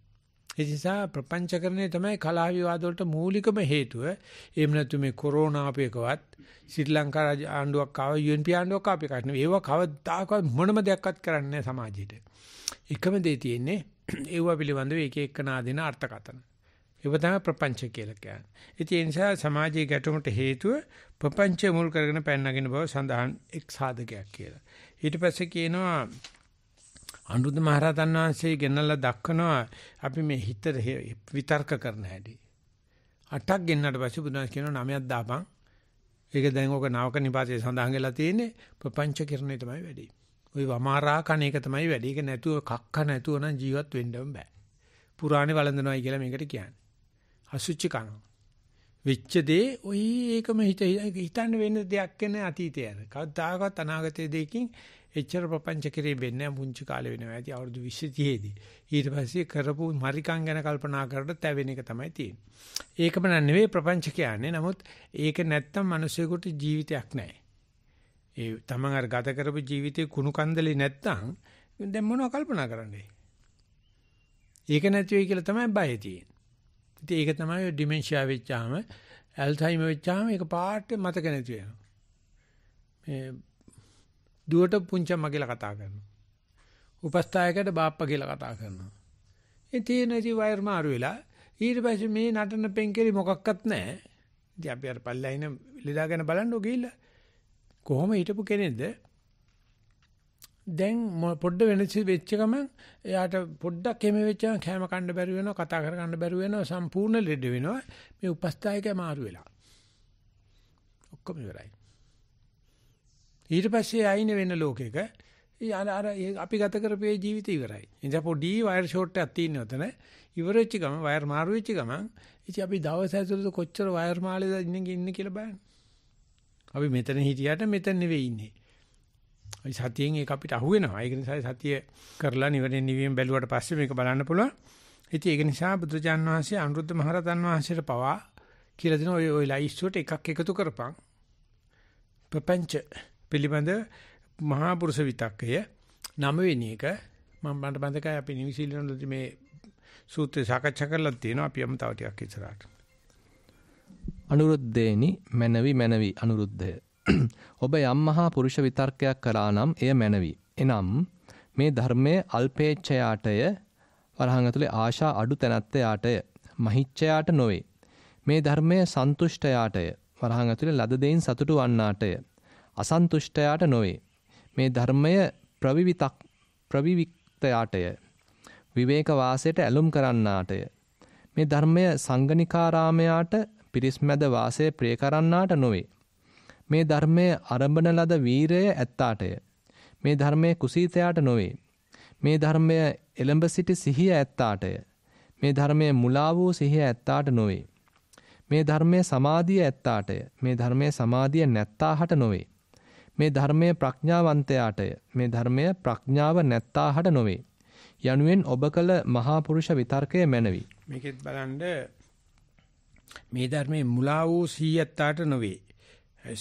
ඒ නිසා ප්‍රපංචකරණය තමයි කලහ විවාද වලට මූලිකම හේතුව. එහෙම නැතු මේ කොරෝනා අපේකවත් ශ්‍රී ලංකා රාජ්‍ය ආණ්ඩුවක් ආව UNP ආණ්ඩුවක් ආපේ කටනේ. ඒව කවදාකවත් මොනම දෙයක්වත් කරන්නේ නැහැ සමාජයට. එකම දේ තියෙන්නේ ඒව පිළිබඳව එක එක නාදින අර්ථකථන. ඒව තමයි ප්‍රපංච කියලා කියන්නේ. ඒ නිසා සමාජයේ ගැටුමට හේතුව ප්‍රපංචය මුල් කරගෙන පැන නගින බව සඳහන් එක් සාධකයක් කියලා. ඊට පස්සේ කියනවා අනුරුද්ධ මහරහතන් වහන්සේ ගෙන්නලා දක්වනවා අපි මේ හිත විතර්ක කරන හැටි. අටක් ගෙන්නට පස්සේ බුදුන් කියනවා නවයක් දාපන්. ඒක දැන් ඔක නවක නිපාතේ සඳහන් වෙලා තියෙන්නේ ප්‍රපංච කිරණේ තමයි වැඩි. ওই වමාරා කණ එක තමයි වැඩි. ඒක නැතුව කක්ක නැතුව නම් ජීවත් වෙන්නම බෑ. පුරාණේ වළඳනවායි කියලා මේකට කියන්නේ. අසුචි කනවා. වෙච්ච දේ ඔය ඒකම හිත හිතන්න වෙන දෙයක් වෙන අතීතය යන. කවදාකවත් අනාගතයේ දෙකින් එච්චර ප්‍රපංච කරේ වෙන්නේ පුංචි කාලේ වෙනවා ඇති අවුරුදු 20 30 ඊට පස්සේ කරපු මරිකම් ගැන කල්පනා කරලා තැවෙන එක තමයි තියෙන්නේ. ඒකම නෙවෙයි ප්‍රපංච කියන්නේ. නමුත් ඒක නැත්තම් මිනිසෙකුට ජීවිතයක් නැහැ. ඒ තමන් අර ගත කරපු ජීවිතේ කුණු කන්දලේ නැත්තම් දැන් මොනව කල්පනා කරන්නේ? ඒක නැති වෙයි කියලා තමයි බය තියෙන්නේ. ඒක තමයි ඩිමෙන්ෂියා වෙච්චාම ඇල්සයිමර් වෙච්චාම ඒක පාට මතක නැති වෙනවා. මේ දුවට පුංචම්ම කියලා කතා කරනවා. උපස්ථායකට බාප්පා කියලා කතා කරනවා. ඒ තියෙන ඉති වයර් මාරු වෙලා ඊට පස්සේ මේ නටන පෙන්කෙලි මොකක්වත් නැහැ. ඉතින් අපි අර පල්ලයින ලෙඩා ගැන බලන්න ඕගිල්ල. කොහොම හිටපු කෙනෙක්ද? දැන් පොඩ්ඩ වෙනසි වෙච්ච ගමන් එයාට පොඩ්ඩක් එමෙ වෙච්ච ගමන් කැම කන්න බැරි වෙනවා කතා කර ගන්න බැරි වෙනවා සම්පූර්ණ ලෙඩ වෙනවා මේ උපස්ථායකයා මාරු වෙලා ඔක්කොම ඉවරයි ඊට පස්සේ ආයින වෙන ලෝකෙක අර අර අපි ගත කරපේ ජීවිතය ඉවරයි. එනිසා පොඩි වයර් ෂෝට් එකක් තියෙන උතන ඉවර වෙච්ච ගමන් වයර් මාරු වෙච්ච ගමන් ඉතින් අපි දවස් ඇතුළත කොච්චර වයර් මාලේද ඉන්නේ ඉන්නේ කියලා බලන්න. අපි මෙතන හිටියට මෙතන නෙවෙයි ඉන්නේ. අපි සතියෙන් ඒක අපිට අහු වෙනවා. ඒක නිසා සතිය කරලා නිවැරදි නිවීම බැලුවට පස්සේ මේක බලන්න පුළුවන්. ඉතින් ඒක නිසා බුදුජාන් වහන්සේ අනුරුද්ධ මහරතන් වහන්සේට පවා කියලා දෙන ඔය ඔය ලයිස්ට් එකක් එකතු කරපන්. ප්‍රපංච පිළිබඳ මහා පුරුෂ විතක්කය නවවෙනි එක මම මට බඳකයි අපි නිවිසීලන්තදී මේ සූත්‍රය සාකච්ඡා කරලා තියෙනවා අපි යමු තව ටිකක් ඉස්සරහට අනුරුද්ධේනි මැනවි මැනවි අනුරුද්ධය ඔබ යම් මහා පුරුෂ විතර්කයක් කළා නම් එය මැනවි එනම් මේ ධර්මයේ අල්පේච්ඡයාටය වරහන් ඇතුලේ ආශා අඩු තැනැත්තයාටය මහිච්ඡයාට නොවේ මේ ධර්මයේ සන්තුෂ්ඨයාටය වරහන් ඇතුලේ ලද දෙයින් සතුටු වන්නාටය අසන්තුෂ්ටයාට නොවේ. මේ ධර්මය ප්‍රවිවිතක් ප්‍රවිවික්තයාටය. විවේක වාසයට ඇලුම් කරන්නාටය. මේ ධර්මය සංගනිකාරාමයාට පිරිස්මැද වාසය ප්‍රිය කරන්නාට නොවේ. මේ ධර්මයේ ආරම්භන ලද වීරය ඇත්තාටය. මේ ධර්මයේ කුසීතයාට නොවේ. මේ ධර්මය එළඹ සිටි සිහිය ඇත්තාටය. මේ ධර්මයේ මුලා වූ සිහිය ඇත්තාට නොවේ. මේ ධර්මයේ සමාධිය ඇත්තාටය. මේ ධර්මයේ සමාධිය නැත්තාහට නොවේ. මේ ධර්මය ප්‍රඥාවන්තයාටය. මේ ධර්මය ප්‍රඥාව නැත්තාහට නොවේ. යනුවෙන් ඔබ කළ මහා පුරුෂ විතර්කය මැනවි. මේකෙත් බලන්න මේ ධර්මයේ මුලා වූ සීයත්තාට නොවේ.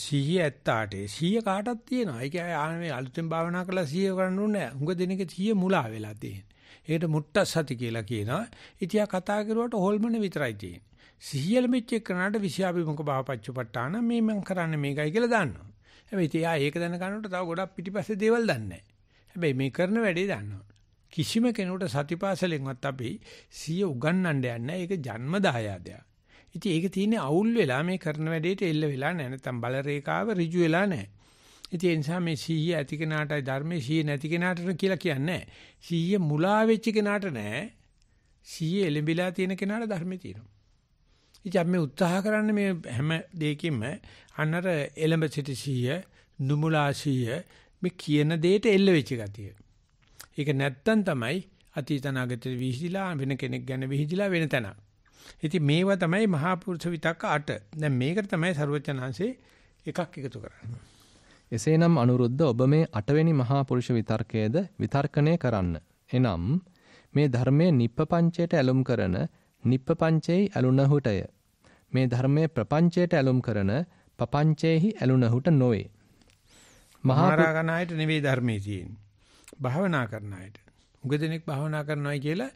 සිහිය ඇත්තාට සිහිය කාටත් තියෙනවා. ඒක ආනේ අලුතෙන් භාවනා කරලා සිහිය කරන්න ඕනේ. උඟ දිනක සිහිය මුලා වෙලා තියෙන. ඒකට මුට්ට සති කියලා කියනවා. ඉතියා කතා කරුවට හොල්මන විතරයි තියෙන්නේ. සිහිය ලැබිච්ච එකනට විෂයාභිමුඛ භාවපච්චපට්ඨාන මේ මම කරන්නේ මේකයි කියලා දන්නවා. හැබැයි ඉතින් ආ ඒක දැන ගන්නකොට තව ගොඩක් පිටිපස්සේ දේවල් දන්නේ නැහැ. හැබැයි මේ කරන වැඩේ දන්නවා. කිසිම කෙනෙකුට සතිපාසලෙන්වත් අපි සිය උගන්වන්න යන්නේ ඒක ජන්ම දායාදයක්. ඉතින් ඒක තියෙන්නේ අවුල් වෙලා මේ කරන වැඩේට එල්ල වෙලා නැහැ. නැත්තම් බල රේඛාව ඍජු වෙලා නැහැ. ඉතින් ඒ නිසා මේ සීය ඇති කෙනාටයි ධර්මයේ සීය නැති කෙනාට කියලා කියන්නේ නැහැ. සීය මුලා වෙච්ච කෙනාට නැහැ. සීය එළඹිලා තියෙන කෙනාට ධර්මයේ තියෙනවා. ඉතින් අපි උත්සාහ කරන්නේ මේ හැම දෙයකින්ම අන්නර එලඹ සිටි සීය, නුමුලා සීය මේ කියන දෙයට එල්ල වෙච්ච ගතිය. ඒක නැත්තම් තමයි අතීත නාගතේ විහිදිලා වෙන කෙනෙක් ගැන විහිදිලා වෙන තැන. ඉතින් මේවා තමයි මහා පුරුෂ විතක්ක 8. දැන් මේකට තමයි ਸਰවචනංශේ එකක් එකතු කරන්නේ. එසේනම් අනුරුද්ධ ඔබ මේ 8 වෙනි මහා පුරුෂ විතර්කයේද විතර්කණය කරන්න. එනම් මේ ධර්මයේ නිප්පපංචයට ඇලුම් කරන නිප්පපංචේහි ඇලුනහුටය. මේ ධර්මය ප්‍රපංචයට ඇලුම් කරන පපංචේහි ඇලුනහුට නොවේ. මහරගණ අයට නෙවෙයි ධර්මයේ තියෙන්නේ. භාවනා කරන අයට. උග දෙනෙක් භාවනා කරනවා කියලා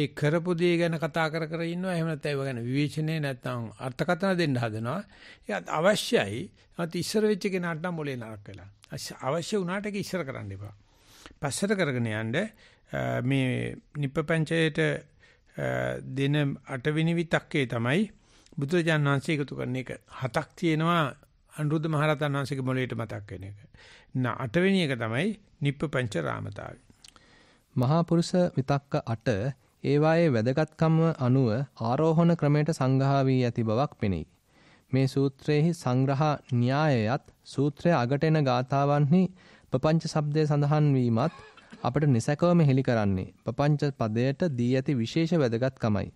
ඒ කරපු දේ ගැන කතා කර කර ඉන්නවා. එහෙම නැත්නම් ඒව ගැන විවේචනය නැත්නම් අර්ථකථන දෙන්න හදනවා. ඒත් අවශ්‍යයි. නැත්නම් ඉස්සර වෙච්ච කෙනාට නම් මොලේ නරක වෙලා. අවශ්‍ය වුණාට ඒක ඉස්සර කරන්න එපා. පස්සට කරගෙන යන්න මේ නිප්පපංචයට දෙන අටවෙනි විතක්කේ තමයි බුදුරජාණන් වහන්සේ එකතු කරන එක. හතක් තියෙනවා අනුරුද්ධ මහරහතන් වහන්සේගේ මොළයට මතක් වෙන එක. නා අටවෙනි එක තමයි නිප්පපංච රාමතාවය. මහා පුරුෂ විතක්ක 8 ඒවායේ වැදගත්කම අනුව ආරෝහණ ක්‍රමයට සංග්‍රහ වී ඇති බවක් පෙනෙයි. මේ සූත්‍රයේහි සංග්‍රහ න්‍යායයත් සූත්‍රය අගට එන ගාථාවන්හි ප්‍රපංච શબ્දය සඳහන් වීමත් අපට නිසැකවම හෙළි කරන්නේ ප්‍රපංච පදයට දී ඇති විශේෂ වැදගත්කමයි.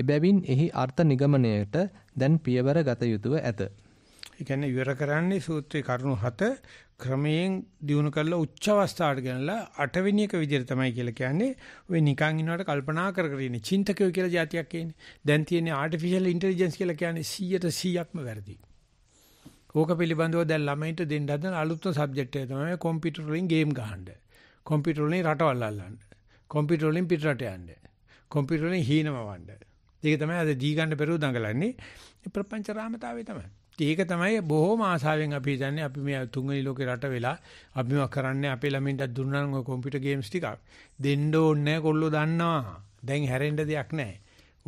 එබැවින් එහි අර්ථ නිගමනයට දැන් පියවර ගත යුතුව ඇත. ඒ කියන්නේ ඉවර කරන්නේ සූත්‍රයේ කරුණු 7 ක්‍රමයෙන් දිනු කරලා උච්ච අවස්ථාවට ගෙනලා අටවෙනි එක විදිහට තමයි කියලා කියන්නේ ඔය නිකන් ඉන්නවට කල්පනා කර කර ඉන්නේ චින්තකයෝ කියලා જાතියක් කියන්නේ. දැන් තියෙන ආටිෆිෂල් ඉන්ටෙලිජන්ස් කියලා කියන්නේ 100ට 100ක්ම වැරදි. ඕක පිළිබඳව දැන් ළමයින්ට දෙන්න හදන අලුත්ම සබ්ජෙක්ට් එක තමයි කම්පියුටර් වලින් ගේම් ගහන්නේ. කොම්පියුටර් වලින් රටවල් අල්ලන්න. කොම්පියුටර් වලින් පිටරට යන්න. කොම්පියුටර් වලින් හීනමවන්න. ඒක තමයි අද දී ගන්න පෙරෝ දඟලන්නේ. ප්‍රපංච රාමතාවේ තමයි. ඒක තමයි බොහොම ආසාවෙන් අපි හිතන්නේ අපි මේ තුන්වෙනි ලෝකේ රට වෙලා අපි මේක කරන්නේ අපේ ළමින්ට දුන්නා නම් ඔය කම්පියුටර් ගේම්ස් ටිකක් දෙන්න ඕනේ නැහැ කොල්ලෝ දන්නවා. දැන් හැරෙන්න දෙයක් නැහැ.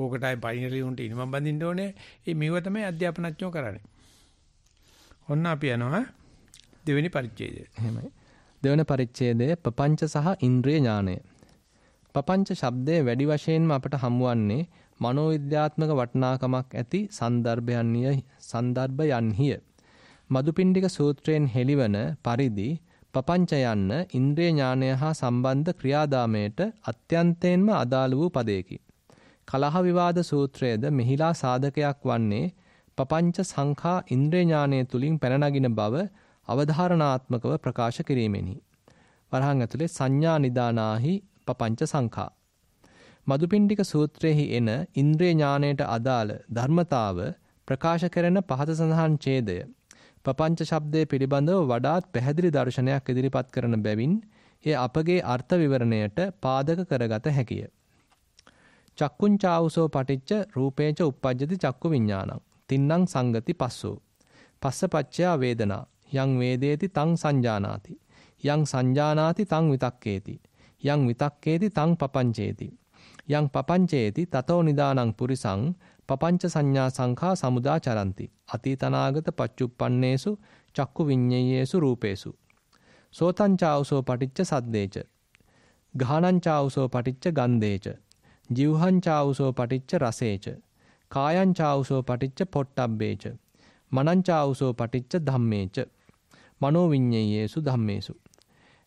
ඕකටයි බයිනරි උන්ට ඉනිමම් බඳින්න ඕනේ. ඒ මේව තමයි අධ්‍යාපනඥයෝ කරන්නේ. ඔන්න අපි යනවා දෙවෙනි පරිච්ඡේදය. එහෙමයි. දෙවන පරිච්ඡේදය පපංච සහ ඉන්ද්‍රිය ඥානය. පපංච ශබ්දය වැඩි වශයෙන්ම අපට හමුවන්නේ මනෝවිද්‍යාත්මක වටිනාකමක් ඇති සන්දර්භයන්ිය සන්දර්භයන්හිය. මදුපිණ්ඩික සූත්‍රයෙන් හෙළිවන පරිදි පපංච යන්න ඉන්ද්‍රිය ඥානය හා සම්බන්ධ ක්‍රියාදාමයට අත්‍යන්තයෙන්ම අදාළ වූ පදයකි. කලහ විවාද සූත්‍රයේද මෙහිලා සාධකයක් වන්නේ පපංච සංඛා ඉන්ද්‍රිය ඥානය තුලින් පැන බව අවධාරණාත්මකව ප්‍රකාශ කිරීමෙනි. වරහන් ඇතුලේ සංඥා නිදානාහි පపంచ සංඛා. මදුපිණ්ඩික සූත්‍රයේහි එන ඉන්ද්‍රිය ඥාණයට අදාළ ධර්මතාව ප්‍රකාශ කරන පහත සඳහන් ඡේදය පపంచ ශබ්දයේ පිළිබඳව වඩාත් පැහැදිලි දර්ශනයක් ඉදිරිපත් කරන බැවින් එය අපගේ අර්ථ විවරණයට පාදක කරගත හැකිය. චක්කුංචාවුසෝ පටිච්ච රූපේච uppajjati චක්කු විඥානං තින්නම් සංගති පස්සෝ පස්සපච්චයා වේදනා යං වේදේති තං සංජානාති. යං සංජානාති තං විතක්කේති. යං විතක්කේති තං පපංචේති. යං පපංචේති තතෝ නිදානං පුරිසං පපංච සංඥා සංඛා සමුදා චරಂತಿ. අතීතනාගත පච්චුප්පන්නේසු චක්කු විඤ්ඤයේසු රූපේසු. සෝතං චාවසෝ පටිච්ච සද්දේච. ගානං චාවසෝ පටිච්ච ගන්ධේච. ජීවහං චාවසෝ පටිච්ච රසේච. කායං චාවසෝ පටිච්ච පොට්ටබ්බේච. මනං චාවසෝ පටිච්ච ධම්මේච. මනෝවිඤ්ඤයේසු ධම්මේසු.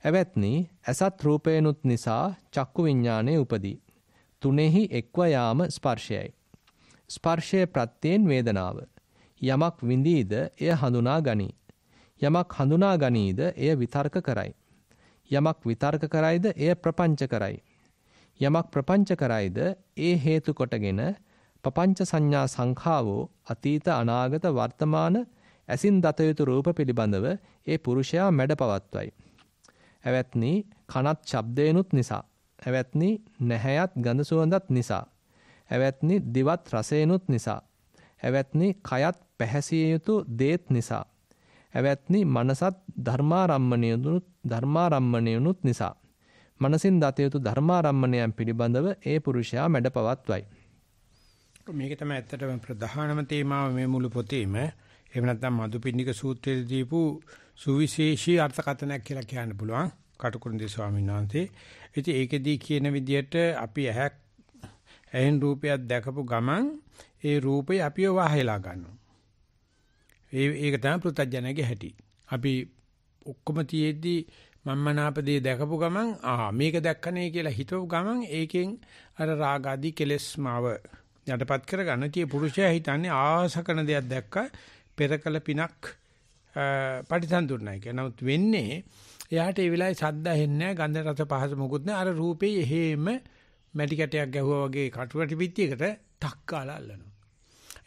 එවත්නි අසත් රූපේනුත් නිසා චක්කු විඤ්ඤාණය උපදී. තුනේහි එක්ව යාම ස්පර්ශයයි. ස්පර්ශයේ ප්‍රත්‍යයෙන් වේදනාව. යමක් විඳීද එය හඳුනා ගනී. යමක් හඳුනා ගනීද එය විතර්ක කරයි. යමක් විතර්ක කරයිද එය ප්‍රපංච කරයි. යමක් ප්‍රපංච කරයිද ඒ හේතු කොටගෙන පపంచ සංඥා සංඛාවෝ අතීත අනාගත වර්තමාන ඇසින් දතයුතු රූප පිළිබඳව ඒ පුරුෂයා මැඩ පවත්වයි. ඇවැත්නි කනත් ශබ්දයනුත් නිසා. ඇවැත්නි නැහැයත් ගඳ සුවඳත් නිසා. ඇවැත්නි දිවත් රසයනුත් නිසා. ඇවැත්නි කයත් පැහැසිය යුතු දේත් නිසා. ඇවැත්නි මනසත් ධර්මාරම්මණයනුත් ධර්මාරම්මණයනුත් නිසා. මනසින් දතයුතු ධර්මාරම්මණයන් පිළිබඳව ඒ පුරුෂයා මැඩ පවත්වයි. මේක තමයි ඇත්තටම ප්‍රධානම තේමාව මේ මුළු පොතේම. එහෙම නැත්නම් මදුපිණ්ඩික සූත්‍රයේ දීපු සුවිශේෂී අර්ථකථනයක් කියලා කියන්න පුළුවන් කටුකුරුන්දේ ස්වාමීන් වහන්සේ. ඉතින් ඒකෙදී කියන විදිහට අපි ඇහක් ඇහෙන් රූපයක් දැකපු ගමන් ඒ රූපේ අපිව වාහෙලා ගන්නවා. ඒ ඒක තමයි පෘථජනගේ හැටි. අපි ඔක්කොම තියේදී මම්මනාපදී දැකපු ගමන් ආ මේක දැක්කනේ කියලා හිතව ගමන් ඒකෙන් අර රාගාදී කෙලෙස් මාව යටපත් කරගන්න tie පුරුෂයා හිතන්නේ ආසකන දෙයක් දැක්කා පෙර කළ පිනක් පටිසන්දුන්නයි කියන. නමුත් වෙන්නේ එයාට ඒ වෙලාවේ සද්ද ඇහෙන්නේ නැහැ, ගන්ධ රස පහස මොකුත් නැහැ. අර රූපේ එහෙම මැටි කැටයක් ගැහුවා වගේ කටුවැටි පිටියකට 탁 කාලා අල්ලනවා.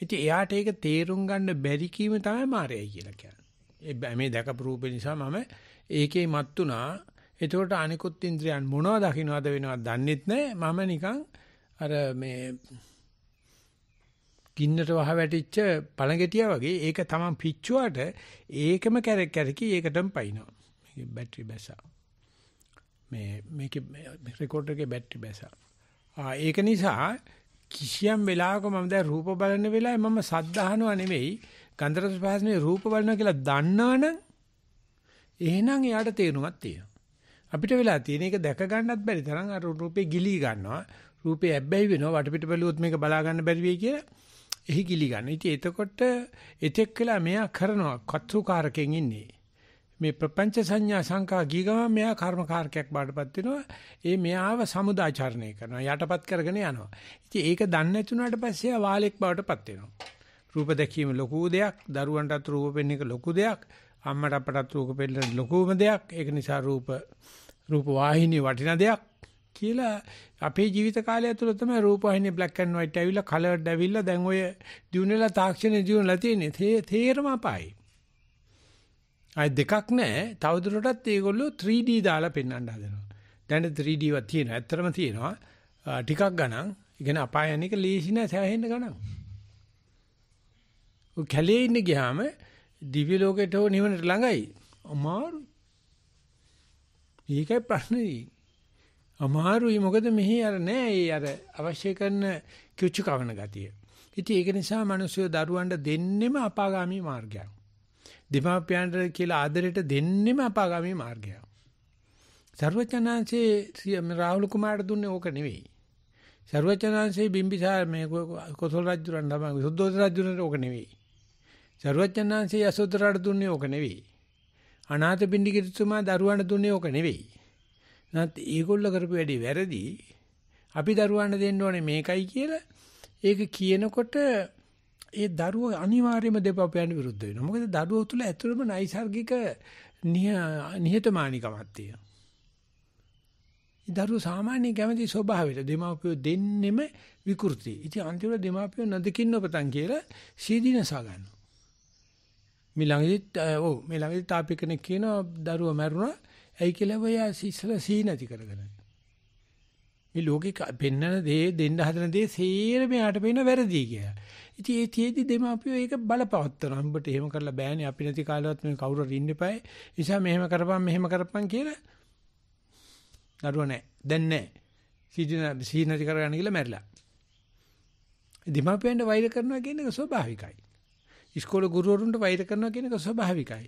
ඉතින් එයාට ඒක තේරුම් ගන්න බැරි කීම තමයි මායයි කියලා කියන්නේ. මේ දැකපු රූපේ නිසා මම ඒකේ මත් වුණා. එතකොට අනිකුත් ඉන්ද්‍රියන් මොනවද දකින්නවද වෙනවද දන්නෙත් නැහැ. මම නිකන් අර මේ ගින්නට වහ වැටිච්ච පළඟෙටියා වගේ ඒක තමන් පිච්චුවාට ඒකම කැරක් කැරකි ඒකටම পায়නවා. මේකේ බැටරි බැසා. මේ මේකේ රෙකෝඩර් එකේ බැටරි බැසා. ආ ඒක නිසා කිසියම් වෙලාවක මම දැන් රූප බලන වෙලාවේ මම සද්ධාහනවා නෙවෙයි ගන්ධ රස පහසනේ රූප බලනවා කියලා දන්නවනම් එහෙනම් එයාට තේරුමක් තියෙනවා. අපිට වෙලා තියෙන එක දැක ගන්නත් බැරි තරම් අර රූපේ ගිලී ගන්නවා. රූපේ ඇබ්බැහි වෙනවා වටපිට බැලුවොත් මේක බලා ගන්න බැරි වෙයි කියලා එහි ගිලි ගන්න. ඉතින් එතකොට එතෙක් වෙලා මෙයා කරනවා කතුකාරකෙන් ඉන්නේ. මේ ප්‍රපංච සංඥා සංකා ගීගම මෙයා කර්මකාරකයක් බාටපත් වෙනවා. ඒ මෙයාව සමුදාචරණය කරනවා. යටපත් කරගෙන යනවා. ඉතින් ඒක දන්නේ නැතුණාට පස්සේ වාලෙක් බාටපත් වෙනවා. රූප දැකීම ලොකු දෙයක්, දරුවන්ටත් රූප පෙන්වන එක ලොකු දෙයක්, අම්මට අපටත් රූප පෙන්වන ලොකුම දෙයක්. ඒක නිසා රූප රූප වාහිනී වටිනා දෙයක්. කියලා අපේ ජීවිත කාලය තුළ තමයි රූපවාහිනිය black and white ඇවිල්ලා colored ඇවිල්ලා දැන් ඔය දිනුනෙලා තාක්ෂණය දිනුනලා තියෙන්නේ තේරම අපායි. අය දෙකක් නැහැ. තවදුරටත් ඒගොල්ලෝ 3D දාලා පෙන්වන්න හදනවා. දැන් 3D වත් තියෙනවා. ඇත්තටම තියෙනවා. ටිකක් ගණන්. ඒ කියන්නේ අපාය යන එක ලේසි නෑ සෑහෙන්න ගණන්. ඔය කැලේ ඉන්න ගියාම දිව්‍ය ලෝකයට හෝ නිවනට ළඟයි. අමාරු. මේකයි ප්‍රශ්නේ. අමාරුයි මොකද මෙහි අර නෑ ඒ අර අවශ්‍ය කරන කිචු කවන ගතිය. ඉතින් ඒක නිසා මිනිස්සු දරුවන්ට දෙන්නෙම අපාගාමී මාර්ගයක්. දීපාපියන්ට කියලා ආදරයට දෙන්නෙම අපාගාමී මාර්ගයක්. සර්වචනාංශේ රාහුල කුමාරට දුන්නේ ඕක නෙවෙයි. සර්වචනාංශේ බිම්බිසාර මේ කොසල් රජුරන් තමයි සුද්ධෝදන රජුරන්ට ඕක නෙවෙයි. සර්වචනාංශේ යසෝදරාට දුන්නේ ඕක නෙවෙයි. අනාථ පිණ්ඩිකිතුමා දරුවන්ට දුන්නේ ඕක නෙවෙයි. නැත් ඒගොල්ල කරපු වැඩි වැරදි අපි දරුවන්ට දෙන්න ඕනේ මේකයි කියලා ඒක කියනකොට ඒ දරුවෝ අනිවාර්යයෙන්ම දෙපපයන් විරුද්ධ වෙනවා. මොකද දරුවෝ තුල ඇතුළම නයිසાર્ගික නිහතමානීකමක් තියෙනවා. දරුවෝ සාමාන්‍ය කැමති ස්වභාවයට දෙමාපියෝ දෙන්නෙම විකෘති. ඉතින් අන්තිමට දෙමාපියෝ නදකින්න පතන් කියලා සීදීනස ගන්නවා. මේ ළඟදිත් ඔව් මේ ළඟදිත් තාපි කෙනෙක් කියනවා දරුවා මැරුණා ඇයි කියලා ඔය ඉස්සල සීනති කරගෙන. මේ ලෝකෙක පෙන්නන දේ දෙන්න හදන දේ සේරම යාට පේන වැරදි කියලා. ඉතින් ඒ තියේදී දෙමාපියෝ ඒක බලපවත්තන. උඹට එහෙම කරලා බෑනේ අපි නැති කාලවත් මේ කවුරු හරි ඉන්න එපායි. නිසා මෙහෙම කරපම් මෙහෙම කරපම් කියලා දරුවා නැහැ. දැන් නැහැ. සීන සීනති කරගන්න කියලා මැරිලා. දෙමාපියන්ට වෛර කරනවා කියන එක ස්වභාවිකයි. ඉස්කෝල ගුරුවරුන්ට වෛර කරනවා කියන එක ස්වභාවිකයි.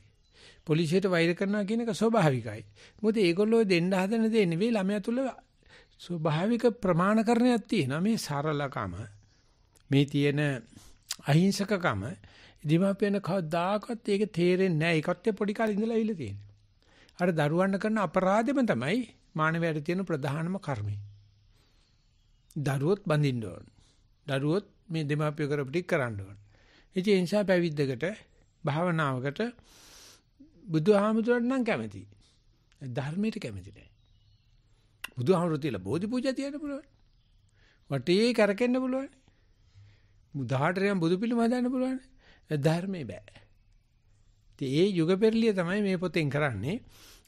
පොලිසියට වෛර කරනවා කියන එක ස්වභාවිකයි. මොකද ඒගොල්ලෝ දෙන්න හදන දේ නෙවෙයි ළමයා තුල ස්වභාවික ප්‍රමාණකරණයක් තියෙනවා. මේ සරලකම මේ තියෙන අහිංසකකම දීමාපියන කවදාකවත් ඒක තේරෙන්නේ නැහැ. ඒකත් පොඩි කාලේ ඉඳලා ඉවිල්ලා තියෙනවා. අර දරුවන් කරන අපරාධෙම තමයි මානවයාට තියෙන ප්‍රධානම කර්මය. දරුවොත් බඳින්න ඕන. දරුවොත් මේ දෙමාපිය කරපු ටික කරන්න ඕන. ඒ නිසා පැවිද්දකට භාවනාවකට බුදුහාමුදුරන් නම් කැමති. ධර්මයට කැමති නෑ. බුදුහාමුදුරු තියලා බෝධි පූජා තියන්න පුළුවන්. වටේ කරකෙන්න පුළුවන්. මුදාටරයන් බුදු පිළිම හදන්න පුළුවන්. ධර්මේ බෑ. ඒ යුග පෙරලිය තමයි මේ පොතෙන් කරන්නේ.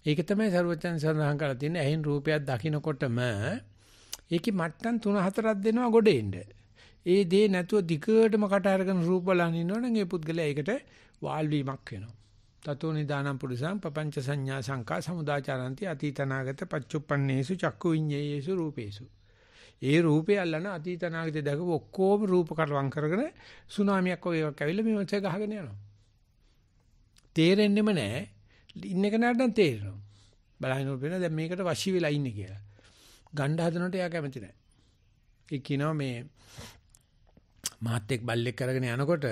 ඒක තමයි සරුවචන් සඳහන් කරලා තියෙන්නේ. ඇහෙන් රූපයක් දකිනකොටම ඒකේ මට්ටම් 3-4ක් දෙනවා ගොඩ එන්න. ඒ දේ නැතුව දිගටම කට අරගෙන රූප බලන ඉන්නවනම් ඒ පුද්ගලයා ඒකට වාල් වීමක් වෙනවා. තතෝ නිදානම් පුරුසං පపంచ සංඥා සංකා සමුදාචරಂತಿ අතීතනාගත පච්චුප්පන්නේසු චක්කු විඤ්ඤේයේසු රූපේසු. ඒ රූපේ අල්ලන අතීතනාගත දැකපු ඔක්කොම රූප කරවම් කරගෙන සුනාමියක් වගේ එකක් ඇවිල්ලා මේ මොකද ගහගෙන යනවා. තේරෙන්නෙම නැහැ. ඉන්න කෙනාට නම් තේරෙනවා. බලහින් උපේන දැන් මේකට වශී වෙලා ඉන්නේ කියලා. ගණ්ඩ හදනකොට එයා කැමති නැහැ. ඒ කියනවා මේ මාත් එක් බල්ලෙක් කරගෙන යනකොට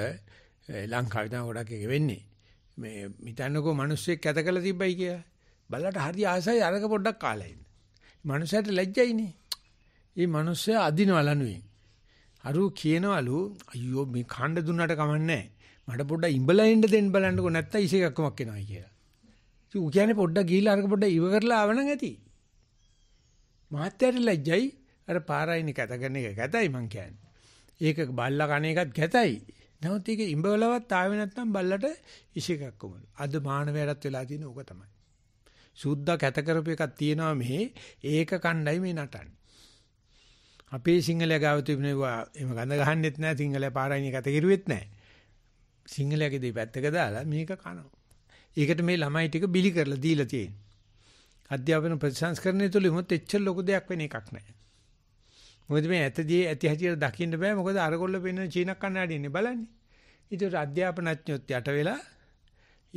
ලංකාවේ තමයි ගොඩක් එක වෙන්නේ. මේ හිතන්නකෝ මිනිස්සෙක් කැත කරලා තිබ්බයි කියලා. බල්ලට හරි ආසයි අරක පොඩ්ඩක් කාලා ඉන්න. මිනිස්සට ලැජ්ජයිනේ. මේ මිනිස්සයා අදිනවලනුවෙන්. අරු කියනවලු අයියෝ මේ කාණ්ඩ දුන්නට කමන්නේ මට පොඩ්ඩක් ඉඹලා ඉන්න දෙන්න බලන්නකෝ නැත්තම් ඉසේ එකක්මක් එනවා කියලා. ඌ කියන්නේ පොඩ්ඩක් ගිහිල්ලා අරක පොඩ්ඩක් ඉව කරලා ආවනම් ඇති. මාත්‍යාට ලැජ්ජයි අර පාරයිනේ කැත කරන එක කැතයි මං කියන්නේ. ඒක බල්ලා කණ එකත් කැතයි. නමුත් ඒක ඉඹවලවත් ආවේ නැත්නම් බල්ලට ඉෂිකක් කොමලු. අද මානවයටත් වෙලා තියෙන ඕක තමයි. සුද්ධ කැත කරපු එකක් තියෙනවා මෙහි ඒක කණ්ඩායි මේ නටන්නේ. අපේ සිංහලයා ගාව තිබුණේවා එහෙම ගඳ ගහන්නෙත් නැහැ සිංහලයා පාරයින් කැත කිරුවෙත් නැහැ. සිංහලයාගේ දෙය පැත්තක දාලා මේක කනවා. ඒකට මේ ළමයි ටික බිලි කරලා දීලා තියෙනවා. අධ්‍යාපන ප්‍රතිසංස්කරණය තුළ මොකද එච්චර ලොකු දෙයක් වෙන එකක් නැහැ. මොකද මේ ඇතදී ඇති හැටියට දකින්න බෑ මොකද අරගොල්ල පෙන්වන චීන කන්නඩි ඉන්නේ බලන්නේ. ඊට අධ්‍යාපනඥයොත් යට වෙලා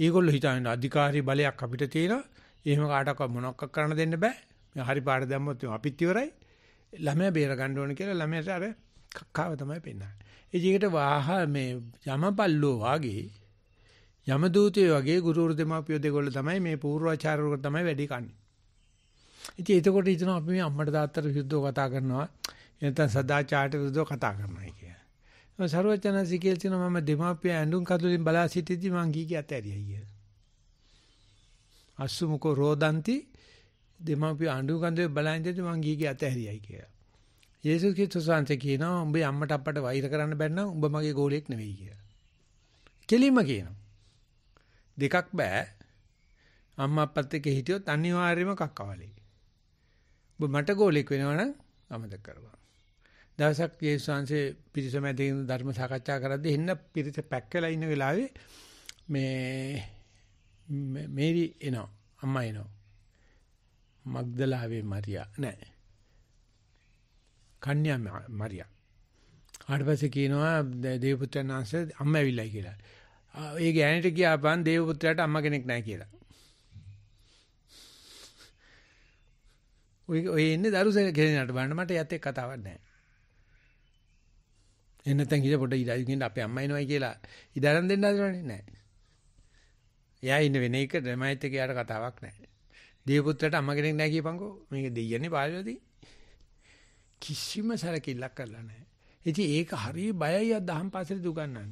ඒගොල්ලෝ හිතන්නේ අධිකාරී බලයක් අපිට තියෙනවා. එහෙම කාටවත් මොනවක් කරන්න දෙන්න බෑ. මේ හරි පාඩ දැම්මොත් අපිත් ඉවරයි. ළමයා බේර ගන්න ඕන කියලා ළමයාට අර කක්කාව තමයි පෙන්වන්නේ. ඒ ජීවිත වාහ මේ යමපල්ලෝ වාගේ යම දූතයෝ වගේ ගුරුවරු දෙමාපියෝ දෙගොල්ල තමයි මේ පූර්වාචාරවල තමයි වැඩි කන්නේ. ඉතින් එතකොට හිතනවා අපි මේ අම්මට තාත්තට විරුද්ධව කතා කරනවා. එතන සදාචාරට විරුද්ධව කතා කරනවා කියන්නේ. මම ਸਰවචනසි කියලා තියෙනවා මම දෙමාපිය ඇඳුම් කඳුලින් බලා සිටිද්දි මං ගී කියත් ඇරියයි කියලා. අසුමුකෝ රෝදන්ති දෙමාපිය ඇඳුම් කඳුලේ බලා ඉඳිද්දි මං ගී කියත් ඇරියයි කියලා. යේසුස් ක්‍රිස්තුස් වහන්සේ කියනවා උඹේ අම්මට අපට වෛර කරන්න බැන්න උඹ මගේ ගෝලෙක් නෙවෙයි කියලා. කෙලින්ම කියනවා. දෙකක් බෑ. අම්මා අප්පත් එක්ක හිටියොත් අනිවාර්යයෙන්ම කක්කවලේ. උඹ මට ගෝලෙක් වෙනවා නම් අමතක කරපන්. දවසක් යේසුස් වහන්සේ පිරිස මැදින් ධර්ම සාකච්ඡා කරද්දී එන්න පිරිස පැක් වෙලා ඉන්න වෙලාවේ මේ මේරි එනවා අම්මා එනවා මග්දලාවේ මරියා නෑ කන්‍යා මරියා ඊට පස්සේ කියනවා දේවපුත්‍රයන් වහන්සේ අම්මා ඇවිල්ලා කියලා. ඒ ගෑණිට ගියාපන් දේවපුත්‍රයාට අම්මා කෙනෙක් නැහැ කියලා. ඔය ඔය ඉන්නේ දරුසෙ කෙනෙක්ට බලන්න මට යත් එක්ක කතාවක් නැහැ. එන්න නැත්නම් කිව්ව පොඩ්ඩ ඉඩයිගෙන අපේ අම්මා එනවයි කියලා ඉඩරන් දෙන්න හදනවනේ නෑ. එයා ඉන්න වෙන එක ඩ්‍රමයිත් එක යාට කතාවක් නෑ. දේවපුත්‍රට අම්ම කෙනෙක් නෑ කියපන්කෝ. මේක දෙයියනේ පාළුවදී. කිසිම සැලකිල්ලක් කරලා නෑ. ඉතින් ඒක හරිය බයයි අද දහම් පාසලේ දුගන්නන්නේ.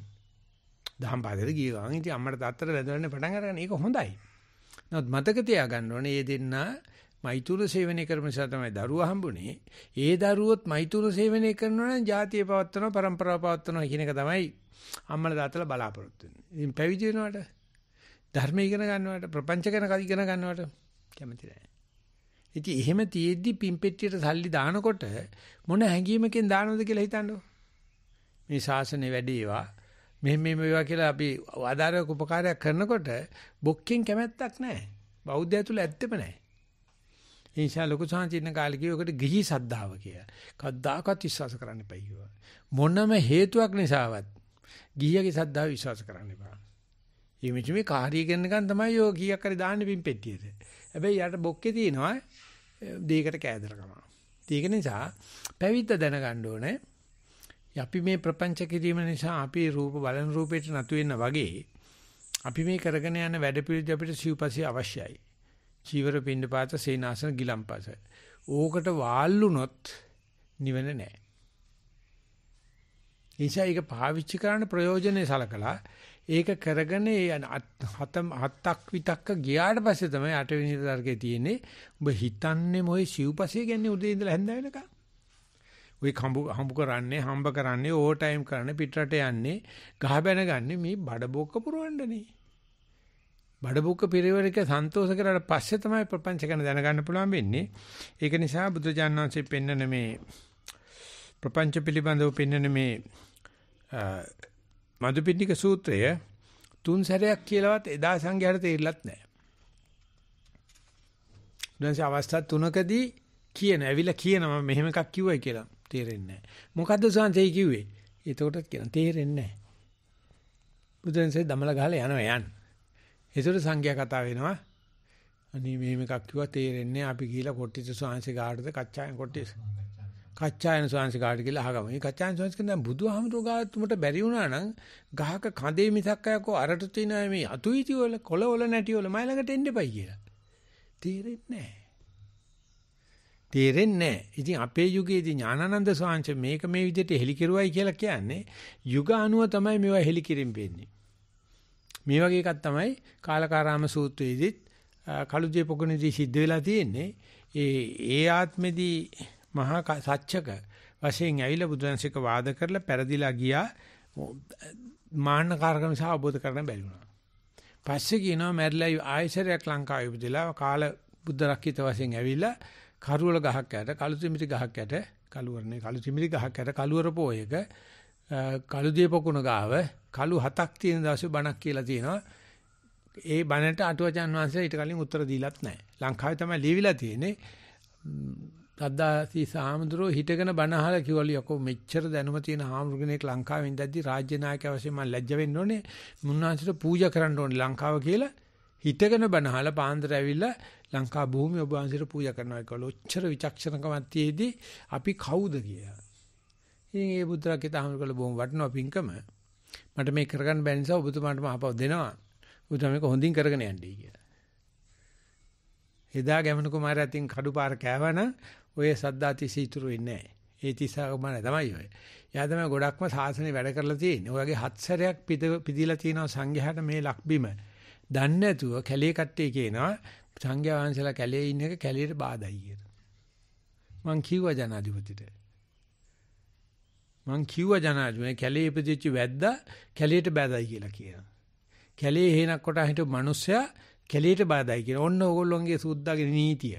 දහම් පාසලේ ගිය ගමන් ඉතින් අම්මට තාත්තට වැඳවන්න පටන් අරගෙන ඒක හොඳයි. නමුත් මතක තියාගන්න ඕනේ මේ දෙන්නා මෛතුන සේවනය කරන නිසා තමයි දරුවා හම්බුනේ. ඒ දරුවොත් මෛතුන සේවනය කරනවා නම් ජාතිය පවත්වනවා, પરම්පරාව පවත්වනවා කියන එක තමයි අම්මලා තාත්තලා බලාපොරොත්තු වෙන්නේ. ඉතින් පැවිදි වෙනවට, ධර්ම ඉගෙන ගන්නවට, ප්‍රපංච කරන ඉගෙන ගන්නවට කැමති නැහැ. ඉතින් එහෙම තියෙද්දි පිම්පෙට්ටියට සල්ලි දානකොට මොන හැඟීමකින් දානවද කියලා හිතන්නකො. මේ ශාසනය වැඩේවා මෙහෙම මෙහෙම වේවා කියලා අපි ආධාරයක් උපකාරයක් කරනකොට බොක්කෙන් කැමැත්තක් නැහැ. බෞද්ධය තුල ඇත්තෙම නැහැ. ඒ නිසා ලොකු සංචින්න කාලේ කියවකට ගිහි සද්ධාව කියලා. කවදාකවත් විශ්වාස කරන්න එපා කියවා. මොනම හේතුවක් නිසාවත් ගිහියගේ සද්ධාව විශ්වාස කරන්න එපා. මේ මිචු මේ කාර්යය කරනකන් තමයි යෝ ගිහියක් හරි දාන්නේ පිම්පෙට්ටියට. හැබැයි යාට බොක්කේ තියෙනවා දෙයකට කෑදරකම. ඒක නිසා පැවිද්ද දැනගන්න ඕනේ. අපි මේ ප්‍රපංච කිරීම නිසා අපි රූප බලන රූපයට නතු වගේ අපි මේ කරගෙන යන වැඩ පිළිවෙල අපිට සිව්පස්සේ අවශ්‍යයි. චීවර පින්නපාත සේනාසන ගිලම්පස. ඕකට වාල්ුනොත් නිවන නැහැ. නිසා ඒක පාවිච්චි කරන්න ප්‍රයෝජනේ සලකලා ඒක කරගෙන ඒ හතම් හතක් විතක්ක ගියාට පස්සේ තමයි අටවෙනි තර්කයේ තියෙන්නේ ඔබ හිතන්නේ මොයි සිව්පසේ කියන්නේ උදේ ඉඳලා හැන්ද වෙනකම් ඔය හම්බු හම්බු කරන්නේ හම්බ කරන්නේ ඕවර් ටයිම් කරන්නේ පිටරට යන්නේ ගහ බැන ගන්න මේ බඩ බොක්ක පුරවන්නනේ බඩබුක පිරිවරක සන්තෝෂ කරලා පස්සේ තමයි ප්‍රපංච ගැන දැනගන්න පුළුවන් වෙන්නේ. ඒක නිසා බුදුජානක වහන්සේ පෙන්වන මේ ප්‍රපංච පිළිබඳව පෙන්වන මේ මදුපිණ්ඩික සූත්‍රය තුන් සැරයක් කියලාවත් එදා සංඝයාට තේරිලත් නැහැ. දැන් අවස්ථා තුනකදී කියන ඇවිල්ලා කියනවා මෙහෙම එකක් කිව්වයි කියලා තේරෙන්නේ නැහැ. මොකද්ද සංජය කිව්වේ? එතකොටත් කියන තේරෙන්නේ නැහැ. බුදුන්සේ දමල ගහලා යනවා යන්නේ. ඒතර සංඝයා කතා වෙනවා. අනේ මෙහෙම එකක් කිව්වා තේරෙන්නේ අපි ගිහිලා කොට්ටිස ස්වාමීන්සේ ගාඩද කච්චායන කොට්ටිස. කච්චායන ස්වාමීන්සේ ගාඩ කියලා අහගම. මේ කච්චායන ස්වාමීන්සේ කියන දැන් බුදුහාමුදුරුවෝ ගාවත් උඹට බැරි වුණා නම් ගහක කඳේ මිසක් අයකෝ අරට තින මේ අතුයිටි වල කොළ වල නැටි වල මයි ළඟට එන්න එපයි කියලා. තේරෙන්නේ නැහැ. තේරෙන්නේ නැහැ. ඉතින් අපේ යුගයේදී ඥානানন্দ ස්වාමීන් මේක මේ විදිහට හෙලිකිරුවයි කියලා කියන්නේ යුග අනුව තමයි මේවා හෙලිකිරීම වෙන්නේ. මේ වගේ එකක් තමයි කාලකාරාම සූත්‍රයේදීත් කළුජේ පොකුණේදී සිද්ධ වෙලා තියෙන්නේ. ඒ ඒ ආත්මෙදී මහා සත්‍යක වශයෙන් ඇවිල්ලා බුදුන්සික වාද කරලා පෙරදිලා ගියා මාන්නකාරකම නිසා අවබෝධ කරගන්න බැරි වුණා. පස්සේ කියනවා මැරිලා ආයසරයක් ලංකාවේ උපදිලා කාල බුද්ධ රක්කිත වශයෙන් ඇවිල්ලා කරුවල ගහක් යට කළුතිමිති ගහක් යට කළුවරනේ කළුතිමිති ගහක් යට කළුවර පොයක කළුදිය පොකුණ ගාව කළු හතක් තියෙන දවසේ බණක් කියලා තියෙනවා. ඒ බණට අටුවචන් වහන්සේ ඊට කලින් උත්තර දීලත් නැහැ. ලංකාවේ තමයි ලියවිලා තියෙන්නේ. සද්දාසි සාමඳුරෝ හිටගෙන බණ අහලා කිව්වලු යකෝ මෙච්චර දැනුම තියෙන හාමුදුරගෙනෙක් ලංකාවෙන් ඉඳද්දි රාජ්‍ය නායකය වශයෙන් මම ලැජ්ජ වෙන්න ඕනේ. මුන්නාන්සේට පූජා කරන්න ඕනේ ලංකාව කියලා හිටගෙන බණ අහලා පාන්දර ඇවිල්ලා ලංකා භූමිය ඔබ වහන්සේට පූජා කරනවා කියලා. ඔච්චර විචක්ෂණකමක් තියේදී අපි කවුද කියලා. ඉතින් ඒ බුද්ධ රකිත හාමුදුරගල බොහොම වටිනවා පින්කම. මට මේ කරගන්න බැරි නිසා ඔබතුමාට මම ආපහු දෙනවා. ඔබතුමා මේක හොඳින් කරගෙන යන්නයි කියලා. එදා ගැමුණු කුමාරයා තින් කඩුපාර කෑවන ඔය සද්දාතිසි ඉතුරු වෙන්නේ නැහැ. ඒ තිසාගමන තමයි ඔය. එයා තමයි ගොඩක්ම සාසනේ වැඩ කරලා තියෙන්නේ. ඔයගේ හත් සැරයක් පිදිලා තියෙනවා සංඝයාට මේ ලක්බිම. දන්නේ නැතුව කැලේ කට්ටිය කියනවා සංඝයා වහන්සේලා කැලේ ඉන්න එක කැලේට බාධායි කියලා. මං කිව්වා ජනාධිපතිට. මං කිව්වා ජනාධිපති කැලේ ඉපදිච්ච වැද්දා කැලේට බෑදයි කියලා කියනවා. කැලේ හේනක් කොට හිටපු මිනිස්සයා කැලේට බාදයි කියලා. ඔන්න ඕගොල්ලොන්ගේ සුද්දාගේ නීතිය.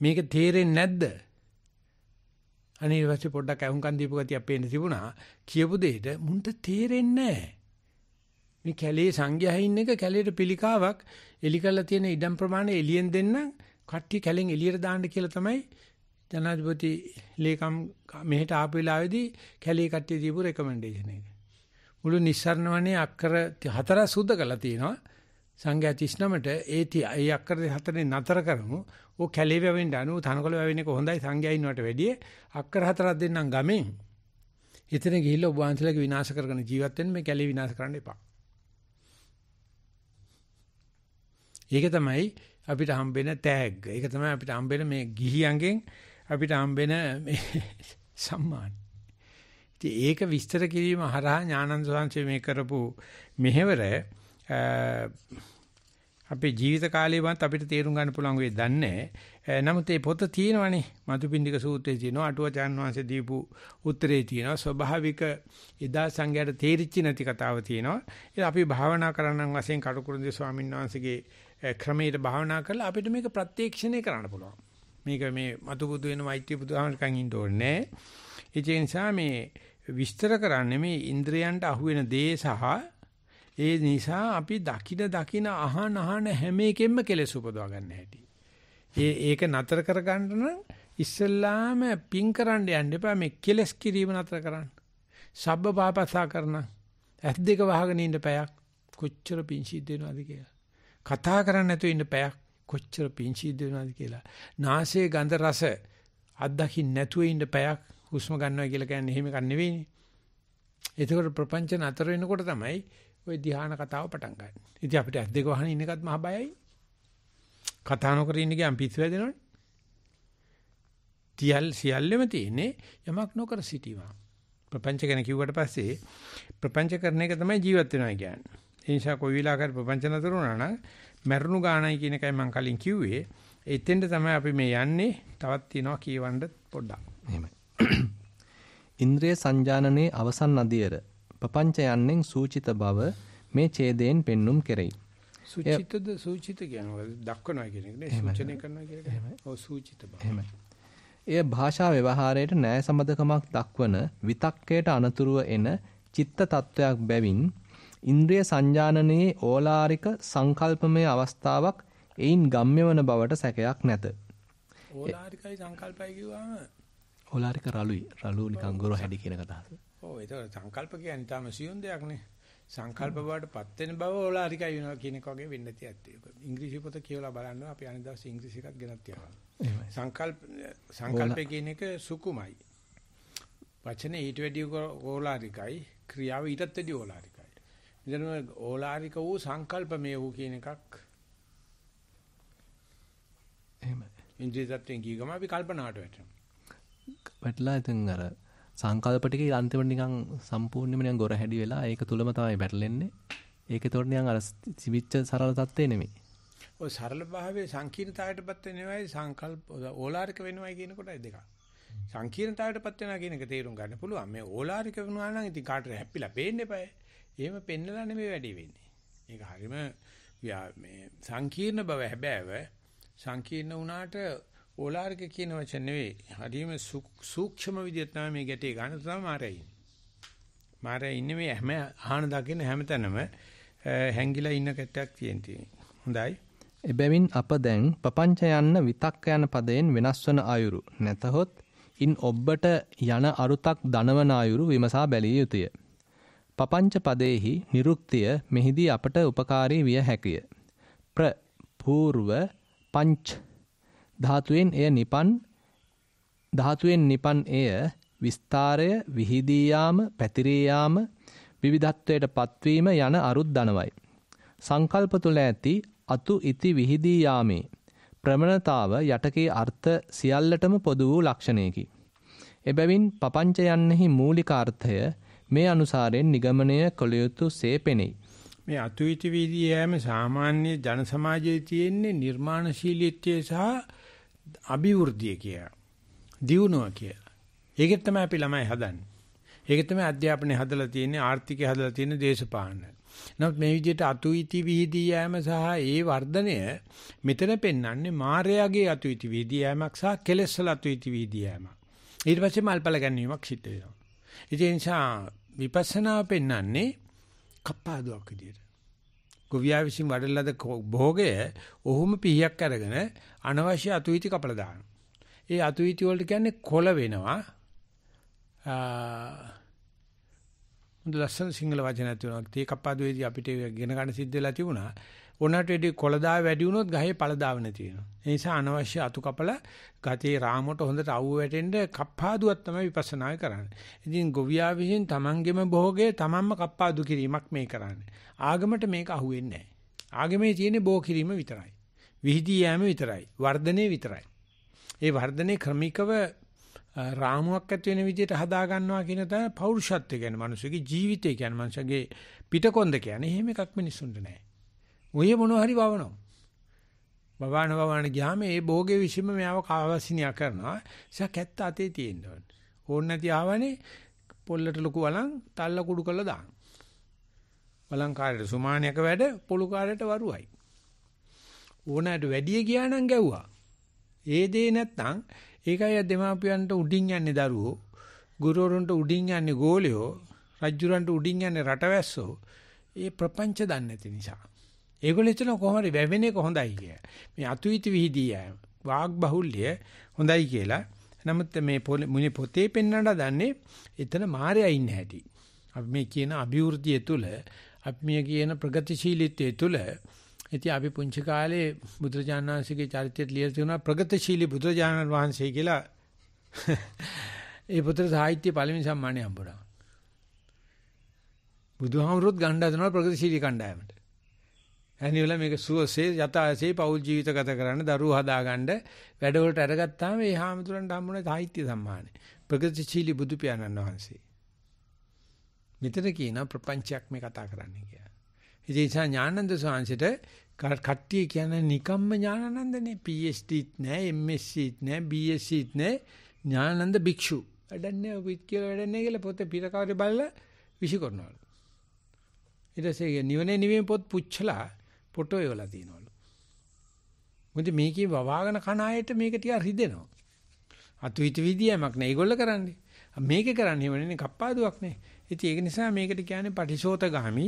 මේක තේරෙන්නේ නැද්ද? අනේ ඊපස්සේ පොඩ්ඩක් අහුම්කන් දීපු ගතිය අපේන්න තිබුණා. කියපු දෙයට මුන්ට තේරෙන්නේ නැහැ. මේ කැලේ සංඝයා ඉන්න එක කැලේට පිළිකාවක් එලි කරලා තියෙන ඉඩම් ප්‍රමාණය එලියෙන් දෙන්න කට්ටිය කැලෙන් එළියට දාන්න කියලා තමයි ජනාධිපති ලේකම් මෙහෙට ආපු වෙලාවේදී කැලේ කට්ටිය දීපු රෙකමෙන්ඩේෂන් එක. මුළු නිස්සරණ වනේ අක්කර හතර සුද්ධ කරලා තියෙනවා. සංඝයා 39ට ඒති ඒ අක්කර හතරේ නතර කරමු. ඕ කැලේ වැවෙන්න අනු තනකොළ වැවෙන එක හොඳයි සංඝයා ඉන්නවට වැඩිය. අක්කර හතරක් දෙන්නම් ගමෙන්. එතන ගිහිල්ලා ඔබ වහන්සේලාගේ විනාශ කරගෙන ජීවත් වෙන්න මේ කැලේ විනාශ කරන්න එපා. ඒක තමයි අපිට හම්බෙන ටැග්. ඒක තමයි අපිට හම්බෙන මේ ගිහියන්ගෙන් අපිට හම්බෙන මේ සම්මාන. ඉතින් ඒක විස්තර කිරීම හරහා ඥානන්ද සංසය මේ කරපු මෙහෙවර අපේ ජීවිත කාලේ වත් අපිට තේරුම් ගන්න පුළුවන් වෙයි දන්නේ. නමුත් මේ පොත තියෙනවනේ. මතුපිණ්ඩික සූත්‍රයේ තියෙනවා. අටුවචාන් වහන්සේ දීපු උත්තරේ තියෙනවා. ස්වභාවික එදා සංඝයාට තේරිච්ච නැති කතාව තියෙනවා. ඒක අපි භාවනා කරනන් වශයෙන් කටුකුරුන්දේ ස්වාමීන් වහන්සේගේ ක්‍රමයට භාවනා කරලා අපිට මේක ප්‍රත්‍යක්ෂණය කරන්න පුළුවන්. මේක මේ මතු බුදු වෙන මෛත්‍රී බුදුහාමරකන් ඉන්න ඕනේ නෑ. ඒ නිසා මේ විස්තර කරන්නේ මේ ඉන්ද්‍රයන්ට අහුවෙන දේ සහ ඒ නිසා අපි දකින දකින අහන අහන හැම එකෙම කෙලෙස් උපදවා ගන්න හැටි. ඒ ඒක නතර කරගන්න නම් ඉස්සල්ලාම පින් කරන්න යන්න එපා මේ කෙලස් කිරීම නතර කරන්න. සබ්බ පාපසා කරන. ඇස් දෙක වහගෙන ඉන්න පැයක් කොච්චර පිං සිද්ධ වෙනවද කියලා. කතා කරන්න නැතුව ඉන්න පැයක්. කොච්චර පිංචීද වෙනවද කියලා. නාසයේ ගඳ රස අත්දකින්න නැතුව ඉන්න පැයක් හුස්ම ගන්නවා කියලා කියන්නේ එහෙම එකක් නෙවෙයිනේ. එතකොට ප්‍රපංච නතර වෙනකොට තමයි ওই ධ්‍යාන කතාව පටන් ගන්න. ඉතින් අපිට ඇස් දෙක වහන ඉන්න එකත් මහ බයයි. කතා නොකර ඉන්න ගියම් පිස්සු වැදෙනවනේ. තියල් සියල්ලෙම තියෙන්නේ යමක් නොකර සිටීම. ප්‍රපංච ගැන කිව්වට පස්සේ ප්‍රපංච කරන එක තමයි ජීවත් වෙනවා කියන්නේ. ඒ නිසා කොයි වෙලාවකරි ප්‍රපංච නතර වුණා නම් මැරුණු ගානයි කියන එකයි මම කලින් කිව්වේ. එතෙන්ට තමයි අපි මේ යන්නේ. තවත් තියෙනවා කියවන්න පොඩ්ඩක්. එහෙමයි. ඉන්ද්‍රිය සංජානනයේ අවසන් අධියර පపంచයන්ෙන් සූචිත බව මේ ඡේදයෙන් පෙන්눔 කෙරෙයි. සූචිතද සූචිත කියනවා දක්වනවා කියන එක නේ සූචනය කරනවා කියන එක. ඔව් සූචිත බව. එහෙමයි. එය භාෂා ව්‍යවහාරයට ණය සම්බදකමක් දක්වන විතක්කයට අනතුරුව එන චිත්ත තත්වයක් බැවින් ඉන්ද්‍රිය සංජානනයේ ඕලාරික සංකල්පමය අවස්ථාවක් එයින් ගම්ම්‍ය වන බවට සැකයක් නැත. ඕලාරිකයි සංකල්පයි කිව්වම ඕලාරික රළුයි රළු නිකන් ගොර හැඩි කියන කතාව. ඔව් ඒක සංකල්ප කියන්නේ තාම සියුම් දෙයක් නේ. සංකල්ප වලට පත් වෙන බව ඕලාරිකයි වෙනවා කියන එක වගේ වෙන්න තියත් ඒක. ඉංග්‍රීසි පොත කියවලා බලන්න අපි අනිද්දාස් ඉංග්‍රීසි එකක් ගෙනත් තියනවා. සංකල්ප සංකල්ප කියන එක සුකුමයි. වචනේ ඊට වැඩිය ඕලාරිකයි ක්‍රියාව ඊටත් වැඩිය ඕලාරිකයි. එතනම ඕලාරික වූ සංකල්පමය වූ කියන එකක් එහෙමයි. ඉන්ද්‍රිය தත්ත්වෙන් ගිය ගම අපි කල්පනාවට වැටෙනවා. වැටලා ඉතින් අර සංකල්ප ටික අන්තිමට නිකන් සම්පූර්ණයෙන්ම නිකන් ගොර හැඩි වෙලා ඒක තුලම තමයි බැටලෙන්නේ. ඒක ඒතකොට නිකන් අර සිවිච්ච සරල தත්ත්වේ නෙමෙයි. ඔය සරල භාවයේ සංකීර්ණතාවයටපත් වෙනවයි සංකල්ප ඕලාරික වෙනවයි කියන කොටයි දෙක. සංකීර්ණතාවයටපත් වෙනවා කියන එක තේරුම් ගන්න පුළුවන්. මේ ඕලාරික වෙනවා නම් ඉතින් කාටද හැප්පිලා පේන්න එපායි. එහෙම පෙන්නලා නෙමෙයි වැඩේ වෙන්නේ. ඒක හරිම මේ සංකීර්ණ බව හැබෑව සංකීර්ණ වුණාට ඕලාරික කියන වචන නෙවෙයි. හරිම සූක්ෂම විදිහට තමයි මේ ගැටේ ගන්න තමයි මාරයි. මාරයි ඉන්නේ මේ හැම ආහන දකින්න හැමතැනම හැංගිලා ඉන්න කැටයක් තියෙන තියෙන්නේ. හොඳයි. එබැවින් අප දැන් පපංච යන්න විතක්ක යන පදයෙන් වෙනස් වන අයුරු නැතහොත් ඉන් ඔබට යන අරුතක් දනවන අයුරු විමසා බැලිය යුතුය. පපංච පදයෙහි නිරුක්තිය මෙහිදී අපට උපකාරී විය හැකිය. ප්‍ර పూర్ව පංච ධාතුවෙන් එය නිපන් ධාතුවෙන් නිපන් එය විස්තරය විහිදී යාම පැතිරී යාම විවිධත්වයට පත්වීම යන අරුත් දනවයි. සංකල්ප තුල ඇති අතු ඉති විහිදී යාමේ ප්‍රමණතාව යටකේ අර්ථ සියල්ලටම පොදු වූ ලක්ෂණයකි. එබැවින් පපංච යන්නෙහි මූලික අර්ථය මේ අනුසාරයෙන් නිගමනය කළ යුතු සේ පෙනෙයි. මේ අතුයිතිවේදී යෑම සාමාන්‍ය ජන සමාජයේ තියෙන නිර්මාණශීලීත්වය සහ අභිවෘද්ධිය කියලා. දියුණුව කියලා. ඒකෙත් තමයි අපි ළමයි හදන්නේ. ඒක තමයි අධ්‍යාපනය හදලා තියෙන්නේ, ආර්ථිකය හදලා තියෙන්නේ, දේශපාලන. නමුත් මේ විදිහට අතුයිති විහිදී යෑම සහ ඒ වර්ධනය මෙතන පෙන්වන්නේ මායාගේ අතුයිති විහිදී යෑමක් සහ කෙලෙස්වල අතුයිති විහිදී යෑමක්. ඊට පස්සේ මල්පල ගැනීමක් සිද්ධ වෙනවා. ඒ නිසා විපස්සනා පෙන්වන්නේ කප්පාදුවක් විදියට. ගොවියා විසින් වඩලද භෝගය ඔහුම පිහියක් අරගෙන අනවශ්‍ය අතුයිති කපලා දානවා. ඒ අතුයිති වලට කියන්නේ කොළ වෙනවා. මුද ලස්සන සිංහල වචන තුනක් තේ කප්පාදුවේදී අපිට ගෙන ගන්න සිද්ධ වෙලා තිබුණා. ඕනට වෙඩි කොළදාව වැඩි වුණොත් ගහේ පළදාව නැති වෙනවා. ඒ නිසා අනවශ්‍ය අතු කපලා ගතේ රාමොට හොඳට අවු වැටෙන්න කප්පාදුවක් තමයි විපස්සනා කරන්නේ. ඉතින් ගොවියා විසින් තමන්ගෙම භෝගේ තමන්ම කප්පාදු කිරීමක් මේ කරන්නේ. ආගමට මේක අහුවෙන්නේ නැහැ. ආගමේ තියෙන්නේ බෝ කිරීම විතරයි. විහිදී යෑම විතරයි. වර්ධනය විතරයි. ඒ වර්ධනයේ ක්‍රමිකව රාමුවක් ඇති වෙන විදිහට හදා ගන්නවා කියන තමයි පෞරුෂත්වය කියන්නේ මිනිස්සුගේ ජීවිතය කියන්නේ මිනිස්සුගේ පිටකොන්ද කියන්නේ එහෙම එකක් මිනිස්සුන්ට නැහැ. ඔය මොනවා හරි වවනවා. බබාන බබාන ගියාම ඒ භෝගේ විශ්ීම මෙයාව කාවසිනියා කරනවා. ඒසක් ඇත්ත අතේ තියෙන්න ඕනේ. ඕන්න නැති ආවනේ පොල්ලට ලොකු වලන් තල්ල කුඩු කරලා දාන. වලංකාරයට සුමානයක වැඩ පොලු කාරයට වරුවයි. ඕනෑට වැඩිය ගියා නම් ගැව්වා. ඒ දේ නැත්තම් ඒකයි දෙමාපියන්ට උඩින් යන්නේ දරුවෝ. ගුරුවරුන්ට උඩින් යන්නේ ගෝලියෝ. රජුරන්ට උඩින් යන්නේ රටවැස්සෝ. ඒ ප්‍රපංච දන්නේ නැති නිසා. ඒගොල්ලෝ හිතන කොහොමද වැවෙන එක හොඳයි කිය. මේ අතුවිත විහිදී යෑම වාග් බහුල්‍ය හොඳයි කියලා. නමුත් මේ මුනි පොතේ පෙන්වන්න දන්නේ එතන මායя ඉන්න හැටි. අපි මේ කියන අභිවෘද්ධිය තුල අපි මේ කියන ප්‍රගතිශීලීත්වය තුල ඉතින් අපි පුංචි කාලේ බුදුරජාණන් වහන්සේගේ චරිතය ලියලා තිබුණා ප්‍රගතිශීලී බුදුරජාණන් වහන්සේ කියලා ඒ පුතේ සාහිත්‍ය පළවෙනි සම්මානය හම්බුණා. බුදුහාමුදුරුවොත් ගණ්ඩා දෙනවා ප්‍රගතිශීලී කණ්ඩායමට. ඇනිවල මේක සුවසේ යථාසේ පෞල් ජීවිත ගත කරන්න දරුවෝ හදාගන්න වැඩවලට අරගත්තාම ඒ හාමුදුරන්ට හම්බුනේ සාහිත්‍ය සම්මානය. ප්‍රගතිශීලී බුදු පියාණන් වහන්සේ. මෙතන කියන ප්‍රපංචයක් මේ කතා කරන්නේ කියලා. ඉතින් ඒ නිසා ඥානන්ද සාංශයට කට්ටිය කියන්නේ නිකම්ම ඥානানন্দනේ PhD ත් නැහැ MSc ත් නැහැ BSc ත් නැහැ ඥානানন্দ භික්ෂු. වැඩන්නේ ඔබත් කියලා වැඩන්නේ කියලා පොත පිටකවරේ බලලා විසි කරනවලු. ඊට පස්සේ නිවනේ නිවීම පොත් පුච්චලා ෆොටෝ එවලා තියනවලු. මොකද මේකේ වවාගෙන කන ආයෙත් මේක ටිකක් රිදෙනවා. අතුහිත විදියමක් නෑ ඒගොල්ල කරන්නේ. මේක කරන්නේ වෙන්නේ කප්පාදුවක් නේ. ඉතින් ඒක නිසා මේකට කියන්නේ පටිශෝත ගාමි.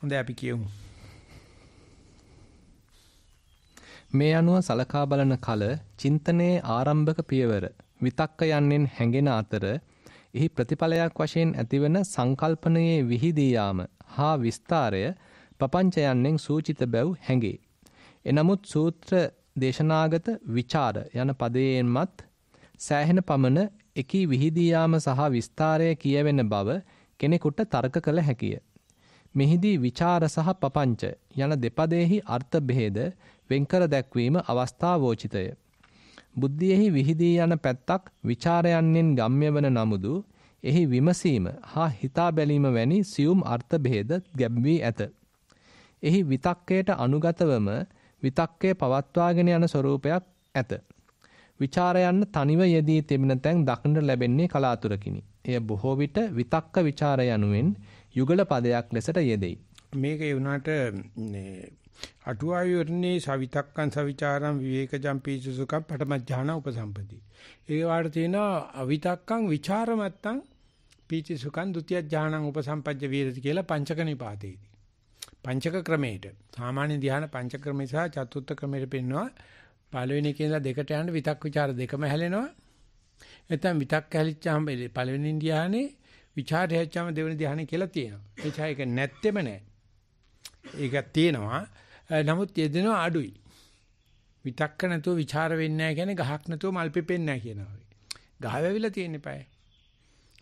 හොඳයි අපි කියමු. මේ අනුව සලකා බලන කල චින්තනයේ ආරම්භක පියවර විතක්ක යන්නෙන් හැඟෙන අතර එහි ප්‍රතිඵලයක් වශයෙන් ඇතිවන සංකල්පනයේ විහිදී යාම හා විස්තරය පපංචයන්ෙන් සූචිත බැව් හැඟේ. එනමුත් සූත්‍ර දේශනාගත විචාර යන පදයෙන්මත් සෑහෙන පමණ එකී විහිදී යාම සහ විස්තරය කියවෙන බව කෙනෙකුට තර්ක කළ හැකිය. මෙහිදී විචාර සහ පපංච යන දෙපදෙහි අර්ථ බෙහෙද වෙන්කර දැක්වීම අවස්ථාවෝචිතය. බුද්ධියෙහි විහිදී යන පැත්තක් ਵਿਚාරයන්ෙන් ගම්ම්‍ය වන නමුදු එහි විමසීම හා හිතා බැලීම වැනි සියුම් අර්ථ බෙහෙද ගැඹී ඇත. එහි විතක්කයට අනුගතවම විතක්කය පවත්වාගෙන යන ස්වરૂපයක් ඇත. විචාරයන් තනිව යෙදී තිබෙන තැන් දක්නට ලැබෙන්නේ කලාතුරකිනි. එය බොහෝ විට විතක්ක ਵਿਚාර යනුවෙන් යුගල පදයක් ලෙසට යෙදෙයි. මේකේ වුණාට මේ අටුවායෝර්ණේ සවිතක්කං සවිචාරං විවේකජම් පීසුසුකම් පඨමඥාන උපසම්පති. ඒ වාට තියෙනවා අවිතක්කං විචාර මත්තං පීචිසුකං ဒုတိ ය ඥානං උපසම්පජ්ජ වීරති කියලා පංචක නිපාතේදී. පංචක ක්‍රමයට සාමාන්‍ය ධ්‍යාන පංචක ක්‍රමය සහ චතුත්ථ ක්‍රමයට පෙන්නවා පළවෙනි එකේ ඉඳලා දෙකට යන විතක් ਵਿਚාර දෙකම හැලෙනවා නැත්නම් විතක් හැලිච්චාම පළවෙනි ධ්‍යානේ ਵਿਚාරය හැච්චාම දෙවෙනි ධ්‍යානේ කියලා තියෙනවා එචා ඒක නැත්තේම නෑ ඒක තියෙනවා නමුත් යෙදෙනවා අඩුයි විතක්ක නැතුව ਵਿਚාර වෙන්නේ නැහැ කියන්නේ ගහක් නැතුව මල් පිපෙන්නේ නැහැ කියනවා ගහ වැවිලා තියෙන පය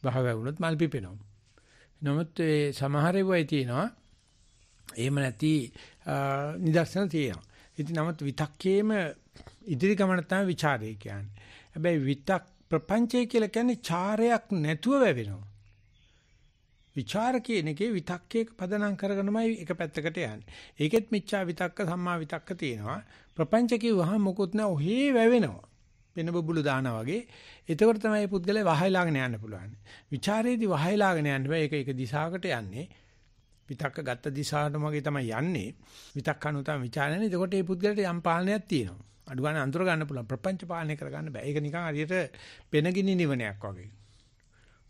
බහ වැවුනොත් මල් පිපෙනවා නමුත් ඒ සමහර වෙලාවයි තියෙනවා එහෙම නැති නිදර්ශන තියෙනවා. ඉතින් නමුත් විතක්කේම ඉදිරි ගමන තමයි ਵਿਚාරය කියන්නේ. හැබැයි විතක් ප්‍රපංචය කියලා කියන්නේ චාරයක් නැතුව වැවෙනවා. විචාර කියන එකේ විතක්කයක පදනම් කරගෙනමයි එක පැත්තකට යන්නේ. ඒකෙත් මිච්ඡා විතක්ක සම්මා විතක්ක තියෙනවා. ප්‍රපංච කිව්වහම මොකුත් නැහැ ඔහේ වැවෙනවා. වෙන බබුලු දානවා වගේ. එතකොට තමයි පුද්ගලයා වහයලාගෙන යන්න පුළුවන්. විචාරයේදී වහයලාගෙන යන්න බෑ. ඒක එක දිශාවකට යන්නේ. විතක්ක ගත්ත දිශාවට මගේ තමයි යන්නේ විතක්ක අනුව තමයි ਵਿਚාරන්නේ එතකොට මේ පුද්ගලට යම් පාලනයක් තියෙනවා අඩු ගන්න අඳුර ගන්න පුළුවන් ප්‍රපංච පාලනය කර ගන්න බෑ ඒක නිකන් හරියට පෙනගිනි නිවනයක් වගේ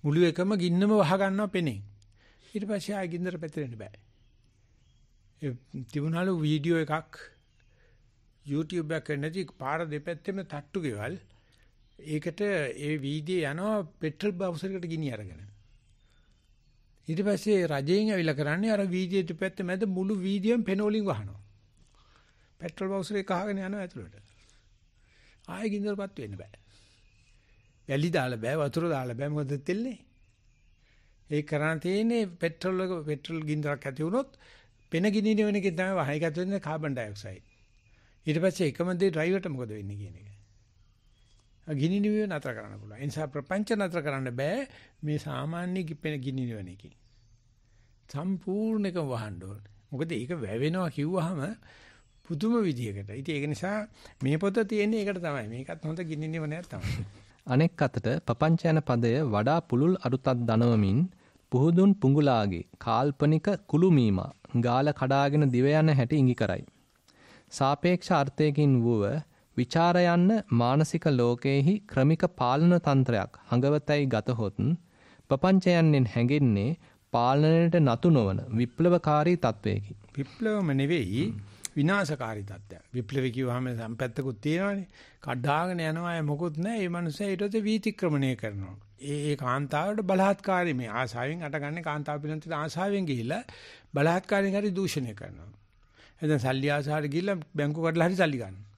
මුළු එකම ගින්නම වහ ගන්නවා පෙනේ ඊට පස්සේ ආයෙ ගින්දර පැතිරෙන්න බෑ ඒ තිබුණාලු වීඩියෝ එකක් YouTube එකක නැති පාර දෙපැත්තෙම තට්ටු ගෙවල් ඒකට ඒ වීදියේ යනවා පෙට්‍රල් බවුසරයකට ගිනි අරගෙන ඊට පස්සේ රජයෙන් ඇවිල්ලා කරන්නේ අර වීදියේ දෙපැත්ත මැද මුළු වීදියම පෙනෝලින් වහනවා. පෙට්‍රල් බවුසරේ කහගෙන යනවා ඇතුළට. ආයෙ ගින්දරපත් වෙන්න බෑ. වැලි දාලා බෑ වතුර දාලා බෑ මොකද තෙල්නේ. ඒ කරණ තියෙන්නේ පෙට්‍රල් එක පෙට්‍රල් ගින්දරක් ඇති වුණොත් පෙන ගිනින වෙන එකෙන් තමයි වහයක ඇතුළේ කාබන් ඩයොක්සයිඩ්. ඊට පස්සේ එකම දේ ඩ්‍රයිවර්ට මොකද වෙන්නේ කියන එක. ගිනි නිවිය නතර කරන්න පුළුවන්. ඒ නිසා ප්‍රපංච නතර කරන්න බෑ මේ සාමාන්‍ය කිපෙන ගිනි නිවන එකේ. සම්පූර්ණකම වහන්න ඕනේ. මොකද ඒක වැවෙනවා කිව්වහම පුදුම විදියකට. ඉතින් ඒක නිසා මේ පොත තියෙන්නේ ඒකට තමයි. මේකත් හොඳ ගිනි නිවනයක් තමයි. අනෙක් අතට පපංච යන පදය වඩා පුළුල් අරුතක් දනවමින් පුහුදුන් පුඟුලාගේ කාල්පනික කුළුමීමා ගාල කඩාගෙන දිව යන හැටි ඉඟි කරයි. සාපේක්ෂ අර්ථයකින් වුව විචාර යන්න මානසික ලෝකයේහි ක්‍රමික පාලන තන්ත්‍රයක් හඟවතයි ගතහොත් ප්‍රපංචයන්ෙන් හැඟෙන්නේ පාලනයට නතු නොවන විප්ලවකාරී තත්වයකි. විප්ලවම නෙවෙයි විනාශකාරී තත්ත්වයක්. විප්ලව කිව්වහම සම්පැත්තකුත් තියෙනවානේ. කඩාගෙන යනවා අය මොකුත් නැහැ. මේ මනුස්සයා ඊට පස්සේ වීතික්‍රමණය කරනවා. ඒ ඒ කාන්තාවට බලහත්කාරී මේ ආසාවෙන් අටගන්නේ කාන්තාව පිළිබඳ ආසාවෙන් ගිහිලා බලහත්කාරයෙන් හරි දූෂණය කරනවා. එතන සල්ලි ආසාවට ගිහිල්ලා බැංකු කඩලා හරි සල්ලි ගන්නවා.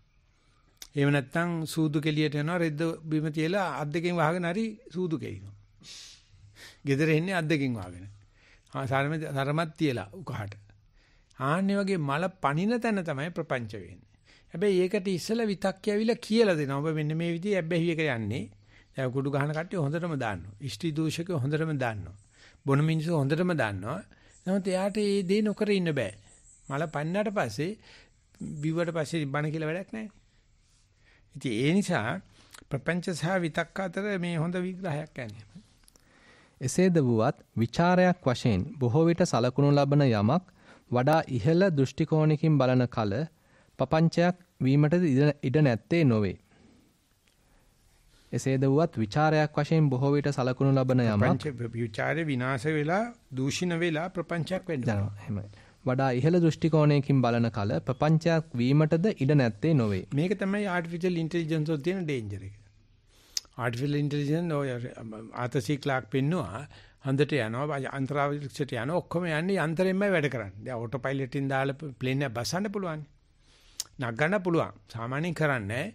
එහෙම නැත්නම් සූදු කෙලියට යනවා රෙද්ද බිම තියලා අත් දෙකෙන් වහගෙන හරි සූදු කෙලිනවා. gedere ඉන්නේ අත් දෙකෙන් වහගෙන. සරම සරමත් තියලා උකහාට. ආන්නේ වගේ මල පණින තැන තමයි ප්‍රපංච වෙන්නේ. හැබැයි ඒකට ඉස්සලා විතක් යවිලා කියලා දෙනවා. ඔබ මෙන්න මේ විදිහේ ඇබ්බැහි එක යන්නේ. දැන් කුඩු ගහන කට්ටිය හොඳටම දාන්නවා. ඉෂ්ටි දූෂකයෝ හොඳටම දාන්නවා. බොන මිනිස්සු හොඳටම දාන්නවා. නමුත් එයාට ඒ දේ නොකර ඉන්න බෑ. මල පන්නට පස්සේ බිව්වට පස්සේ බණ කියලා වැඩක් නැහැ. ඉතින් ඒ නිසා ප්‍රපංච සහ විතක්ක අතර මේ හොඳ විග්‍රහයක් යන්නේ. එසේද වුවත් ਵਿਚාරයක් වශයෙන් බොහෝ විට සලකුණු ලබන යමක් වඩා ඉහළ දෘෂ්ටි කෝණකින් බලන කල පපංචයක් වීමට ඉඩ නැත්තේ නොවේ. එසේද වුවත් ਵਿਚාරයක් වශයෙන් බොහෝ විට සලකුණු ලබන යමක් විචාරේ විනාශ වෙලා දූෂින වෙලා ප්‍රපංචයක් වෙන්න යනවා. එහෙමයි. වඩා ඉහළ දෘෂ්ටි කෝණයකින් බලන කල ප්‍රපංචයක් වීමටද ඉඩ නැත්තේ නොවේ. මේක තමයි ආර්ටිෆිෂල් ඉන්ටෙලිජන්ස් වල තියෙන ඩේන්ජර් එක. ආර්ටිෆිෂල් ඉන්ටෙලිජන්ස් ඔය ආතසි ක්ලාක් පින්නවා හන්දට යනවා අන්තරික්ෂයට යනවා ඔක්කොම යන්නේ යන්ත්‍රයෙන්මයි වැඩ කරන්නේ. දැන් ඔටෝ පයිලට් එකෙන් දාලා ප්ලේන් එක බසන්න පුළුවන්. නගන්න පුළුවන්. සාමාන්‍යයෙන් කරන්නේ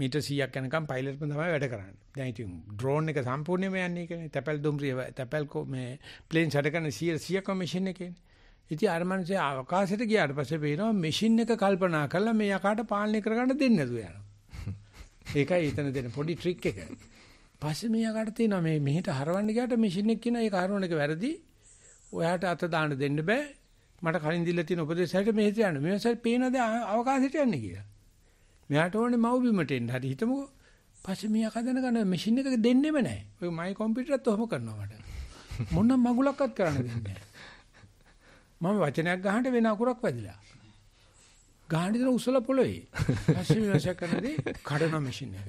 මීටර් 100ක් යනකම් පයිලට් පම තමයි වැඩ කරන්නේ. දැන් ඉතින් ඩ්‍රෝන් එක සම්පූර්ණයෙන්ම යන්නේ ඒකනේ. තැපැල් දුම්රිය තැපැල් මේ ප්ලේන් ෂඩ කරන 100 100ක මැෂින් එකේනේ. ඉතින් අර මිනිස්සේ අවකාශයට ගියාට පස්සේ පේනවා මැෂින් එක කල්පනා කරලා මේ යකාට පාලනය කරගන්න දෙන්නේ නැතුව යනවා. ඒකයි එතන දෙන පොඩි ට්‍රික් එක. පස්සේ මේ යකාට තියෙනවා මේ මෙහෙට හරවන්න ගියාට මැෂින් එක කියන ඒ කාරණා එක වැරදි. ඔයාට අත දාන්න දෙන්න බෑ. මට කලින් දීලා තියෙන උපදේශයට මෙහෙට යන්න. මේ වෙලාවට පේනද අවකාශයට යන්නේ කියලා. මෙයාට ඕනේ මව්බිමට එන්න. හරි හිතමුකෝ. පස්සේ මෙයා කදන ගන්න මැෂින් එක දෙන්නෙම නැහැ. ඔය මයි කම්පියුටරත් ඔහොම කරනවා මට. මොන මගුලක්වත් කරන්න දෙන්නේ නැහැ. මම වචනයක් ගහන්න වෙන අකුරක් වැදිලා. ගහන්න දෙන උසල පොළවේ. ඇස්සේ විනාශ කරනදී කඩන මැෂින් එක.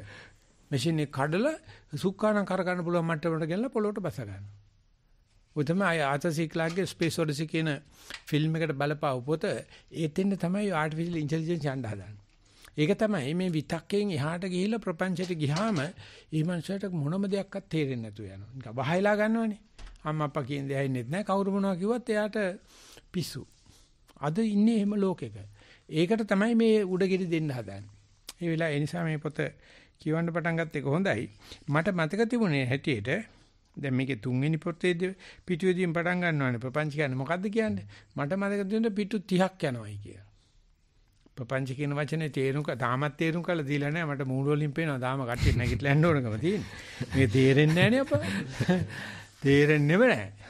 මැෂින් එක කඩලා සුක්කානම් කර ගන්න පුළුවන් මට්ටමකට ගෙනලා පොළොවට බස ගන්නවා. ඔය තමයි ආය ආතසික්ලාගේ ස්පේස් ඔඩිසි කියන ෆිල්ම් එකට බලපාව පොත. ඒතෙන් තමයි ආටිෆිෂල් ඉන්ටෙලිජන්ස් යන්න හදන්නේ. ඒක තමයි මේ විතක්කෙන් එහාට ගිහිල්ලා ප්‍රපංචයට ගියාම ඒ මනුස්සයට මොනම දෙයක්වත් තේරෙන්නේ නැතුව යනවා. නිකන් වහයලා ගන්නවනේ. අම්මා අප්පා කියන දේ ඇහෙන්නේ නැහැ. කවුරු මොනවා කිව්වත් එයාට පිස්සු. අද ඉන්නේ එහෙම ලෝකෙක. ඒකට තමයි මේ උඩගිරි දෙන්න හදන්නේ. ඒ වෙලාව ඒ නිසා මේ පොත කියවන්න පටන් ගත්තේ කොහොඳයි. මට මතක තිබුණේ හැටියට දැන් මේකේ තුන්වෙනි පොතේදී පිටුවේදීම පටන් ගන්නවානේ ප්‍රපංච කියන්නේ මොකද්ද කියන්නේ? මට මතක තිබුණේ පිටු 30ක් යනවායි කියලා. ප්‍රපංච කියන වචනේ තේරුම් තාමත් තේරුම් කරලා දීලා නැහැ. මට මූණ වලින් පේනවා. තාම කට්ටිය නැගිටලා යන්න ඕනකම තියෙන්නේ. මේක තේරෙන්නේ නැහැ නේ අපා. තේරෙන්නේම නැහැ.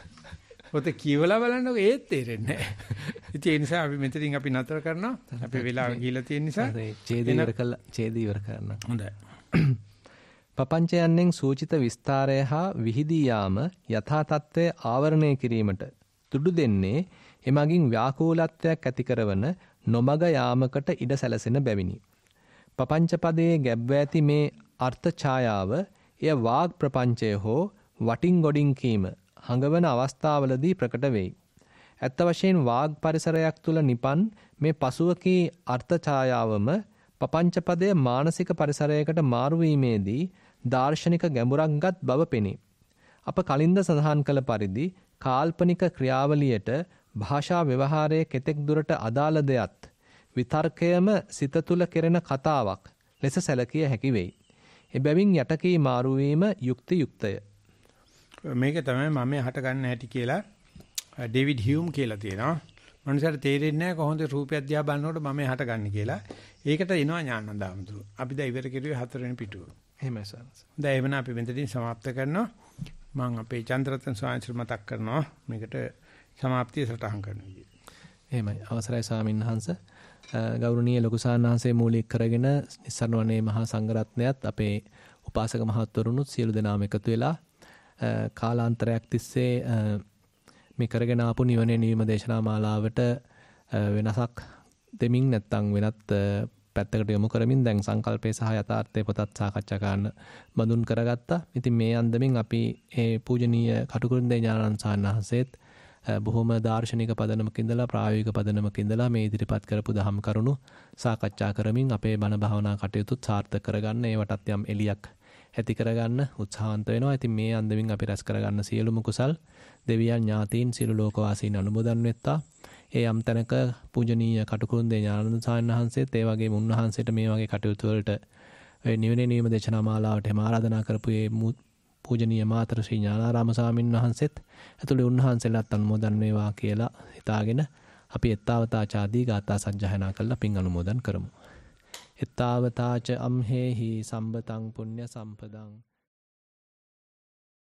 පොත කියවලා බලන්නකො ඒත් තේරෙන්නේ නැහැ. ඒ නිසා අපි මෙතනින් අපි නතර කරනවා. අපේ වෙලාව ගිහිලා තියෙන නිසා ඡේදය ඉවර කළා. ඡේදය ඉවර කරන්න. හොඳයි. පපංචයන්ෙන් සූචිත විස්තරය හා විහිදී යාම යථා තත්ත්වය ආවරණය කිරීමට තුඩු දෙන්නේ එමගින් ව්‍යාකූලත්වයක් ඇති කරන නොමග යාමකට ඉඩ සැලසෙන බැවිනි. පපංච පදයේ ගැබ්ව ඇති මේ අර්ථ ඡායාව එය වාග් ප්‍රපංචය හෝ වටින් ගොඩින් කීම හඟවන අවස්ථාවලදී ප්‍රකට වෙයි. ඇත්ත වශයෙන් වාග් පරිසරයක් තුල නිපන් මේ පසුවකී අර්ථ ඡායාවම පපංචපදය මානසික පරිසරයකට මාරු වීමේදී දාර්ශනික ගැඹුරක්ගත් බව පෙනේ. අප කලින්ද සඳහන් කළ පරිදි කාල්පනික ක්‍රියාවලියට භාෂා ව්‍යවහාරයේ කෙතෙක් දුරට අදාළ දෙයත් විතර්කයම සිත තුළ කෙරෙන කතාවක් ලෙස සැලකිය හැකි වෙයි. එබැවින් යටකී මාරුවීම යුක්ති යුක්තය. මේක තමයි මම හට ගන්න හැටි කියලා ඩේවිඩ් හියුම් කියලා තියෙනවා. මනුස්සයට තේරෙන්නේ නැහැ කොහොමද රූපය දිහා බලනකොට මම හට ගන්න කියලා. ඒකට එනවා ඥානදාමතුරු. අපි දැන් ඉවර කෙරුවේ හතරවෙනි පිටුව. එහෙමයි සර්. දැන් එවන අපි මෙතනින් සමාප්ත කරනවා. මම අපේ චන්ද්‍රරත්න ස්වාමීන් මතක් කරනවා මේකට સમાප්තිය සටහන් කරන විදිහ. එහෙමයි. අවසරයි ස්වාමීන් වහන්සේ. ගෞරවනීය ලොකු සාන්හන්සේ මූලික කරගෙන නිස්සරණවනේ මහා සංඝරත්නයත් අපේ උපාසක මහත්වරුණුත් සියලු දෙනාම එකතු වෙලා කාලාන්තරයක් තිස්සේ මේ කරගෙන ආපු නිවනේ නිවීම දේශනා මාලාවට වෙනසක් දෙමින් නැත්නම් වෙනත් පැත්තකට යොමු කරමින් දැන් සංකල්පය සහ යථාර්ථය පොතත් සාකච්ඡා කරන්න බඳුන් කරගත්තා. ඉතින් මේ අන්දමින් අපි ඒ පූජනීය කටුකුරුන්දේ ඥානানසාන වහන්සේත් බොහොම දාර්ශනික පදනමක ඉඳලා ප්‍රායෝගික පදනමක ඉඳලා මේ ඉදිරිපත් කරපු දහම් කරුණු සාකච්ඡා කරමින් අපේ බණ භාවනා කටයුතු සාර්ථක කරගන්න ඒවටත් යම් එලියක් ඇති කරගන්න උත්සාහන්ත වෙනවා. ඉතින් මේ අන්දමින් අපි රැස් කරගන්න සියලුම කුසල් දෙවියන් ඥාතීන් සියලු ලෝකවාසීන් අනුමෝදන් වෙත්තා. ඒ යම් තැනක පූජනීය කටුකුරුන්දේ ඥානানন্দ සාන්නහන්සේත් ඒ වගේම උන්වහන්සේට මේ වගේ කටයුතු වලට ඔය නිවනේ නියම දේශනා මාලාවට එම ආරාධනා කරපු ඒ පූජනීය මාතර ශ්‍රී ඥානාරාම සාමින් වහන්සේත් ඇතුළේ උන්වහන්සේලාත් අනුමෝදන් වේවා කියලා හිතාගෙන අපි එත්තාවතාචාදී ගාථා සජ්ජහායනා කරලා පින් අනුමෝදන් කරමු. එත්තාවතාච අම්හෙහි සම්බතං පුඤ්ඤ සම්පදං